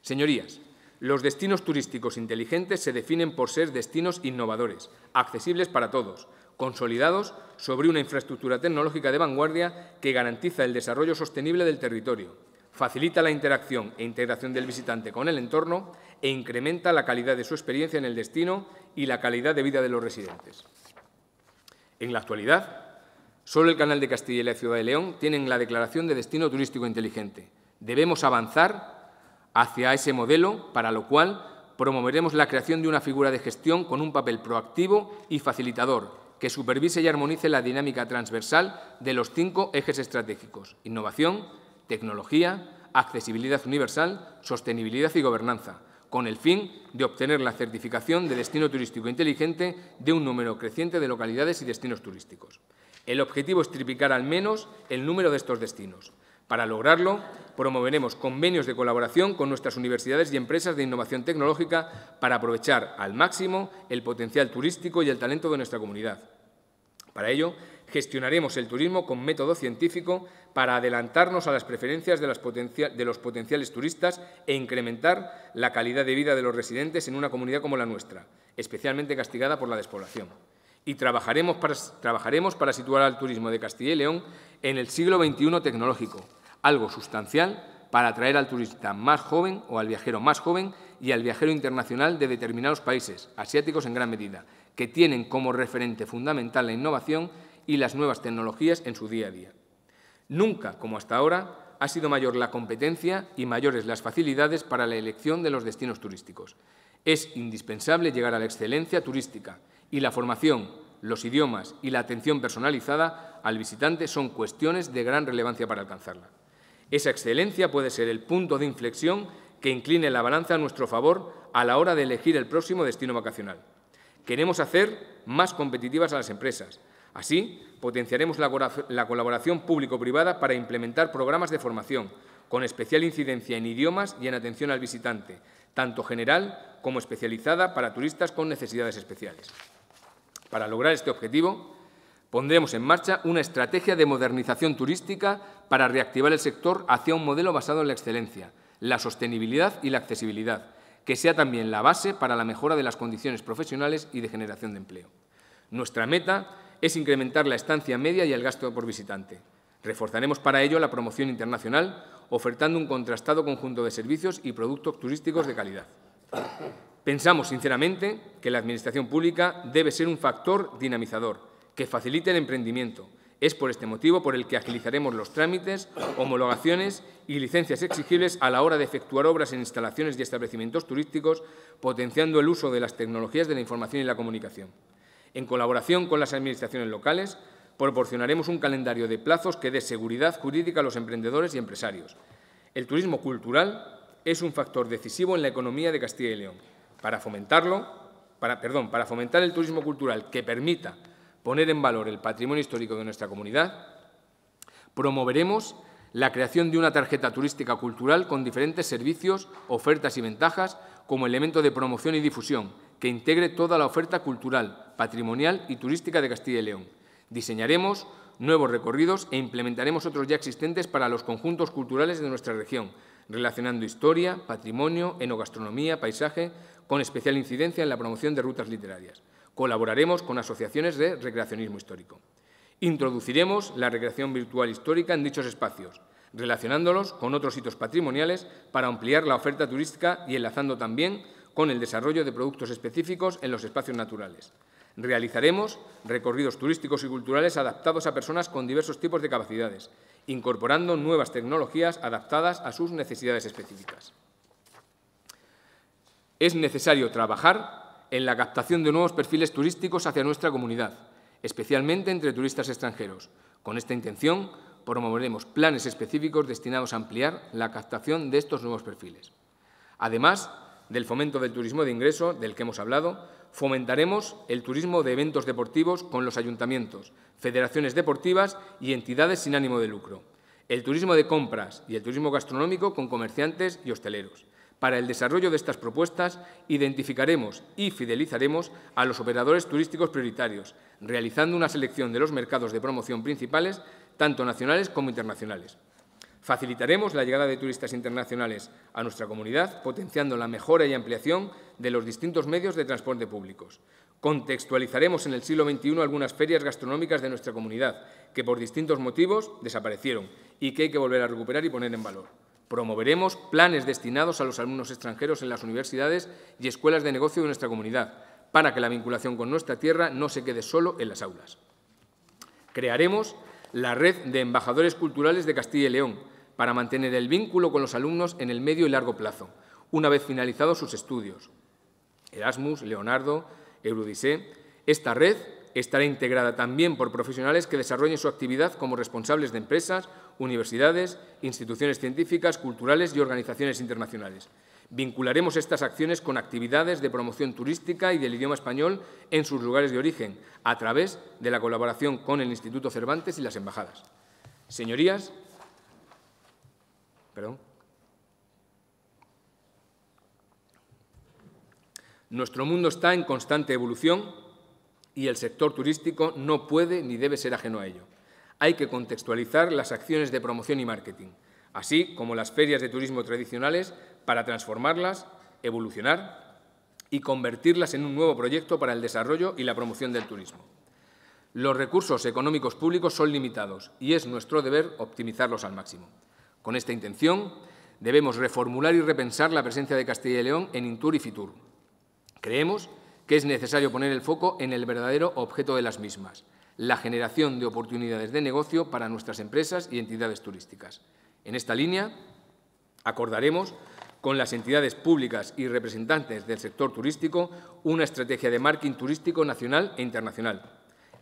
Señorías, los destinos turísticos inteligentes se definen por ser destinos innovadores, accesibles para todos, consolidados sobre una infraestructura tecnológica de vanguardia que garantiza el desarrollo sostenible del territorio, facilita la interacción e integración del visitante con el entorno e incrementa la calidad de su experiencia en el destino y la calidad de vida de los residentes. En la actualidad, solo el Canal de Castilla y la Ciudad de León tienen la declaración de destino turístico inteligente. Debemos avanzar hacia ese modelo, para lo cual promoveremos la creación de una figura de gestión con un papel proactivo y facilitador que supervise y armonice la dinámica transversal de los cinco ejes estratégicos, innovación, tecnología, accesibilidad universal, sostenibilidad y gobernanza, con el fin de obtener la certificación de destino turístico inteligente de un número creciente de localidades y destinos turísticos. El objetivo es triplicar al menos el número de estos destinos. Para lograrlo, promoveremos convenios de colaboración con nuestras universidades y empresas de innovación tecnológica para aprovechar al máximo el potencial turístico y el talento de nuestra comunidad. Para ello, gestionaremos el turismo con método científico para adelantarnos a las preferencias de, los potenciales turistas e incrementar la calidad de vida de los residentes en una comunidad como la nuestra, especialmente castigada por la despoblación. Y trabajaremos para situar al turismo de Castilla y León en el siglo XXI tecnológico, algo sustancial para atraer al turista más joven o al viajero más joven y al viajero internacional de determinados países, asiáticos en gran medida, que tienen como referente fundamental la innovación y las nuevas tecnologías en su día a día. Nunca, como hasta ahora, ha sido mayor la competencia y mayores las facilidades para la elección de los destinos turísticos. Es indispensable llegar a la excelencia turística y la formación, los idiomas y la atención personalizada al visitante son cuestiones de gran relevancia para alcanzarla. Esa excelencia puede ser el punto de inflexión que incline la balanza a nuestro favor a la hora de elegir el próximo destino vacacional. Queremos hacer más competitivas a las empresas, Así, potenciaremos la colaboración público-privada para implementar programas de formación, con especial incidencia en idiomas y en atención al visitante, tanto general como especializada para turistas con necesidades especiales. Para lograr este objetivo, pondremos en marcha una estrategia de modernización turística para reactivar el sector hacia un modelo basado en la excelencia, la sostenibilidad y la accesibilidad, que sea también la base para la mejora de las condiciones profesionales y de generación de empleo. Nuestra meta es incrementar la estancia media y el gasto por visitante. Reforzaremos para ello la promoción internacional, ofertando un contrastado conjunto de servicios y productos turísticos de calidad. Pensamos, sinceramente, que la Administración pública debe ser un factor dinamizador, que facilite el emprendimiento. Es por este motivo por el que agilizaremos los trámites, homologaciones y licencias exigibles a la hora de efectuar obras en instalaciones y establecimientos turísticos, potenciando el uso de las tecnologías de la información y la comunicación. En colaboración con las administraciones locales, proporcionaremos un calendario de plazos que dé seguridad jurídica a los emprendedores y empresarios. El turismo cultural es un factor decisivo en la economía de Castilla y León. Para fomentarlo, para, fomentar el turismo cultural que permita poner en valor el patrimonio histórico de nuestra comunidad, promoveremos la creación de una tarjeta turística cultural con diferentes servicios, ofertas y ventajas como elemento de promoción y difusión, que integre toda la oferta cultural, patrimonial y turística de Castilla y León. Diseñaremos nuevos recorridos e implementaremos otros ya existentes para los conjuntos culturales de nuestra región, relacionando historia, patrimonio, enogastronomía, paisaje, con especial incidencia en la promoción de rutas literarias. Colaboraremos con asociaciones de recreacionismo histórico. Introduciremos la recreación virtual histórica en dichos espacios, relacionándolos con otros sitios patrimoniales para ampliar la oferta turística y enlazando también con el desarrollo de productos específicos en los espacios naturales. Realizaremos recorridos turísticos y culturales adaptados a personas con diversos tipos de capacidades, incorporando nuevas tecnologías adaptadas a sus necesidades específicas. Es necesario trabajar en la captación de nuevos perfiles turísticos hacia nuestra comunidad, especialmente entre turistas extranjeros. Con esta intención, promoveremos planes específicos destinados a ampliar la captación de estos nuevos perfiles. Además del fomento del turismo de ingreso, del que hemos hablado, Fomentaremos el turismo de eventos deportivos con los ayuntamientos, federaciones deportivas y entidades sin ánimo de lucro. El turismo de compras y el turismo gastronómico con comerciantes y hosteleros. Para el desarrollo de estas propuestas, identificaremos y fidelizaremos a los operadores turísticos prioritarios, realizando una selección de los mercados de promoción principales, tanto nacionales como internacionales. Facilitaremos la llegada de turistas internacionales a nuestra comunidad, potenciando la mejora y ampliación de los distintos medios de transporte públicos. Contextualizaremos en el siglo XXI algunas ferias gastronómicas de nuestra comunidad, que por distintos motivos desaparecieron y que hay que volver a recuperar y poner en valor. Promoveremos planes destinados a los alumnos extranjeros en las universidades y escuelas de negocio de nuestra comunidad, para que la vinculación con nuestra tierra no se quede solo en las aulas. Crearemos la Red de Embajadores Culturales de Castilla y León, para mantener el vínculo con los alumnos en el medio y largo plazo, una vez finalizados sus estudios. Erasmus, Leonardo, Eurodisé, esta red estará integrada también por profesionales que desarrollen su actividad como responsables de empresas, universidades, instituciones científicas, culturales y organizaciones internacionales. Vincularemos estas acciones con actividades de promoción turística y del idioma español en sus lugares de origen, a través de la colaboración con el Instituto Cervantes y las embajadas. Señorías, nuestro mundo está en constante evolución y el sector turístico no puede ni debe ser ajeno a ello. Hay que contextualizar las acciones de promoción y marketing, así como las ferias de turismo tradicionales, para transformarlas, evolucionar y convertirlas en un nuevo proyecto para el desarrollo y la promoción del turismo. Los recursos económicos públicos son limitados y es nuestro deber optimizarlos al máximo. Con esta intención, debemos reformular y repensar la presencia de Castilla y León en Intur y Fitur. Creemos que es necesario poner el foco en el verdadero objeto de las mismas, la generación de oportunidades de negocio para nuestras empresas y entidades turísticas. En esta línea, acordaremos con las entidades públicas y representantes del sector turístico una estrategia de marketing turístico nacional e internacional.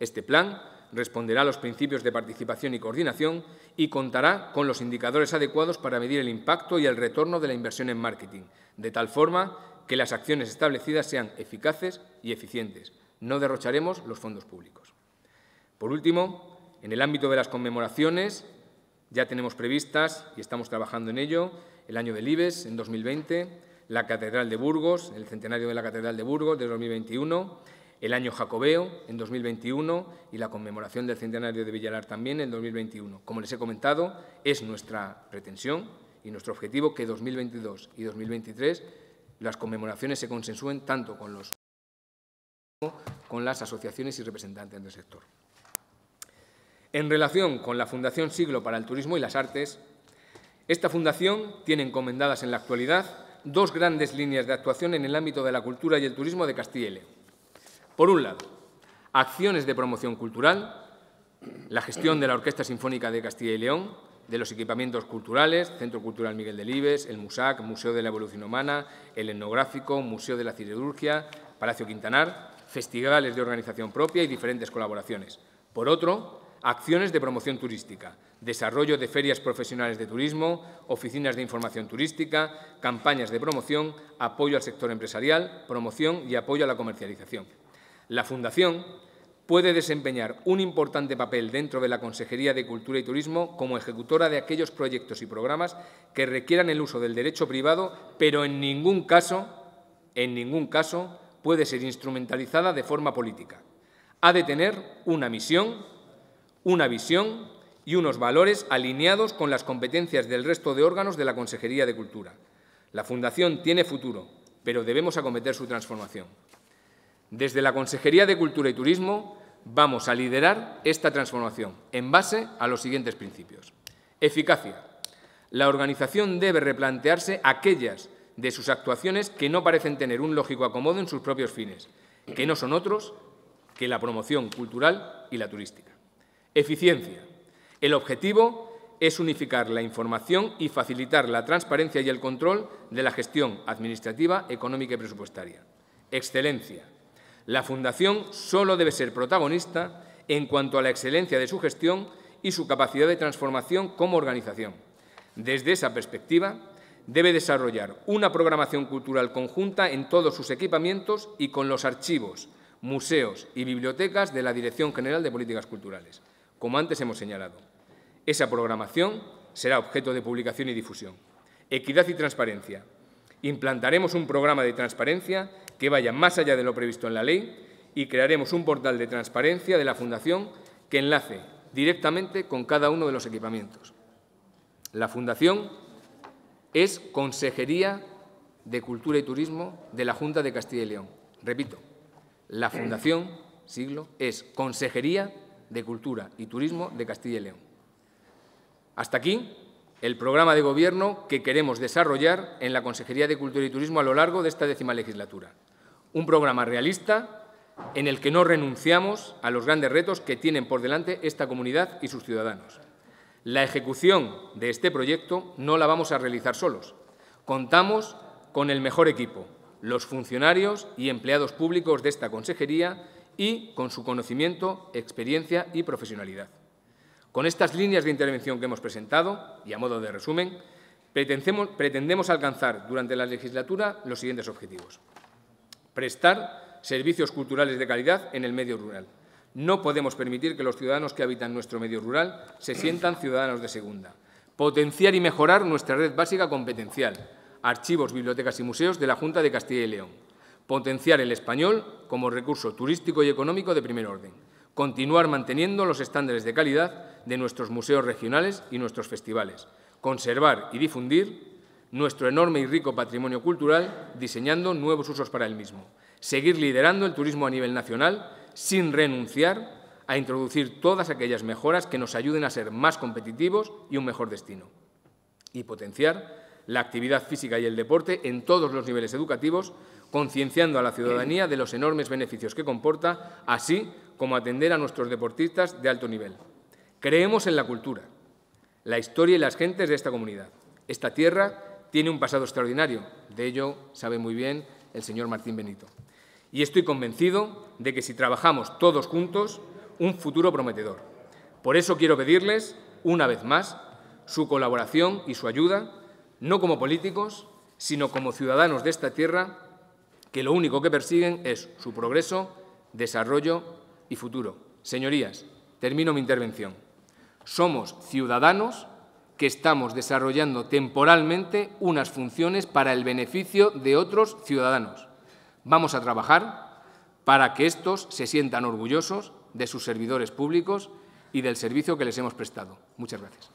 Este plan responderá a los principios de participación y coordinación y contará con los indicadores adecuados para medir el impacto y el retorno de la inversión en marketing, de tal forma que las acciones establecidas sean eficaces y eficientes. No derrocharemos los fondos públicos. Por último, en el ámbito de las conmemoraciones, ya tenemos previstas y estamos trabajando en ello el año del IBES en 2020, la Catedral de Burgos, el centenario de la Catedral de Burgos de 2021, el año jacobeo en 2021 y la conmemoración del centenario de Villalar también en 2021. Como les he comentado, es nuestra pretensión y nuestro objetivo que 2022 y 2023 las conmemoraciones se consensúen tanto con los como con las asociaciones y representantes del sector. En relación con la Fundación Siglo para el Turismo y las Artes, esta fundación tiene encomendadas en la actualidad dos grandes líneas de actuación en el ámbito de la cultura y el turismo de Castilla por un lado, acciones de promoción cultural, la gestión de la Orquesta Sinfónica de Castilla y León, de los equipamientos culturales, Centro Cultural Miguel de Libes, el MUSAC, Museo de la Evolución Humana, el Etnográfico, Museo de la Cirurgia, Palacio Quintanar, festivales de organización propia y diferentes colaboraciones. Por otro, acciones de promoción turística, desarrollo de ferias profesionales de turismo, oficinas de información turística, campañas de promoción, apoyo al sector empresarial, promoción y apoyo a la comercialización. La Fundación puede desempeñar un importante papel dentro de la Consejería de Cultura y Turismo como ejecutora de aquellos proyectos y programas que requieran el uso del derecho privado, pero en ningún caso, en ningún caso, puede ser instrumentalizada de forma política. Ha de tener una misión, una visión y unos valores alineados con las competencias del resto de órganos de la Consejería de Cultura. La Fundación tiene futuro, pero debemos acometer su transformación. Desde la Consejería de Cultura y Turismo vamos a liderar esta transformación en base a los siguientes principios. Eficacia. La organización debe replantearse aquellas de sus actuaciones que no parecen tener un lógico acomodo en sus propios fines, que no son otros que la promoción cultural y la turística. Eficiencia. El objetivo es unificar la información y facilitar la transparencia y el control de la gestión administrativa, económica y presupuestaria. Excelencia. La Fundación solo debe ser protagonista en cuanto a la excelencia de su gestión y su capacidad de transformación como organización. Desde esa perspectiva, debe desarrollar una programación cultural conjunta en todos sus equipamientos y con los archivos, museos y bibliotecas de la Dirección General de Políticas Culturales, como antes hemos señalado. Esa programación será objeto de publicación y difusión. Equidad y transparencia. Implantaremos un programa de transparencia que vaya más allá de lo previsto en la ley y crearemos un portal de transparencia de la Fundación que enlace directamente con cada uno de los equipamientos. La Fundación es Consejería de Cultura y Turismo de la Junta de Castilla y León. Repito, la Fundación siglo es Consejería de Cultura y Turismo de Castilla y León. Hasta aquí el programa de Gobierno que queremos desarrollar en la Consejería de Cultura y Turismo a lo largo de esta décima legislatura un programa realista en el que no renunciamos a los grandes retos que tienen por delante esta comunidad y sus ciudadanos. La ejecución de este proyecto no la vamos a realizar solos. Contamos con el mejor equipo, los funcionarios y empleados públicos de esta consejería y con su conocimiento, experiencia y profesionalidad. Con estas líneas de intervención que hemos presentado, y a modo de resumen, pretendemos alcanzar durante la legislatura los siguientes objetivos prestar servicios culturales de calidad en el medio rural. No podemos permitir que los ciudadanos que habitan nuestro medio rural se sientan ciudadanos de segunda. Potenciar y mejorar nuestra red básica competencial, archivos, bibliotecas y museos de la Junta de Castilla y León. Potenciar el español como recurso turístico y económico de primer orden. Continuar manteniendo los estándares de calidad de nuestros museos regionales y nuestros festivales. Conservar y difundir nuestro enorme y rico patrimonio cultural, diseñando nuevos usos para el mismo. Seguir liderando el turismo a nivel nacional sin renunciar a introducir todas aquellas mejoras que nos ayuden a ser más competitivos y un mejor destino. Y potenciar la actividad física y el deporte en todos los niveles educativos, concienciando a la ciudadanía de los enormes beneficios que comporta, así como atender a nuestros deportistas de alto nivel. Creemos en la cultura, la historia y las gentes de esta comunidad. Esta tierra tiene un pasado extraordinario. De ello sabe muy bien el señor Martín Benito. Y estoy convencido de que si trabajamos todos juntos, un futuro prometedor. Por eso quiero pedirles, una vez más, su colaboración y su ayuda, no como políticos, sino como ciudadanos de esta tierra, que lo único que persiguen es su progreso, desarrollo y futuro. Señorías, termino mi intervención. Somos ciudadanos estamos desarrollando temporalmente unas funciones para el beneficio de otros ciudadanos. Vamos a trabajar para que estos se sientan orgullosos de sus servidores públicos y del servicio que les hemos prestado. Muchas gracias.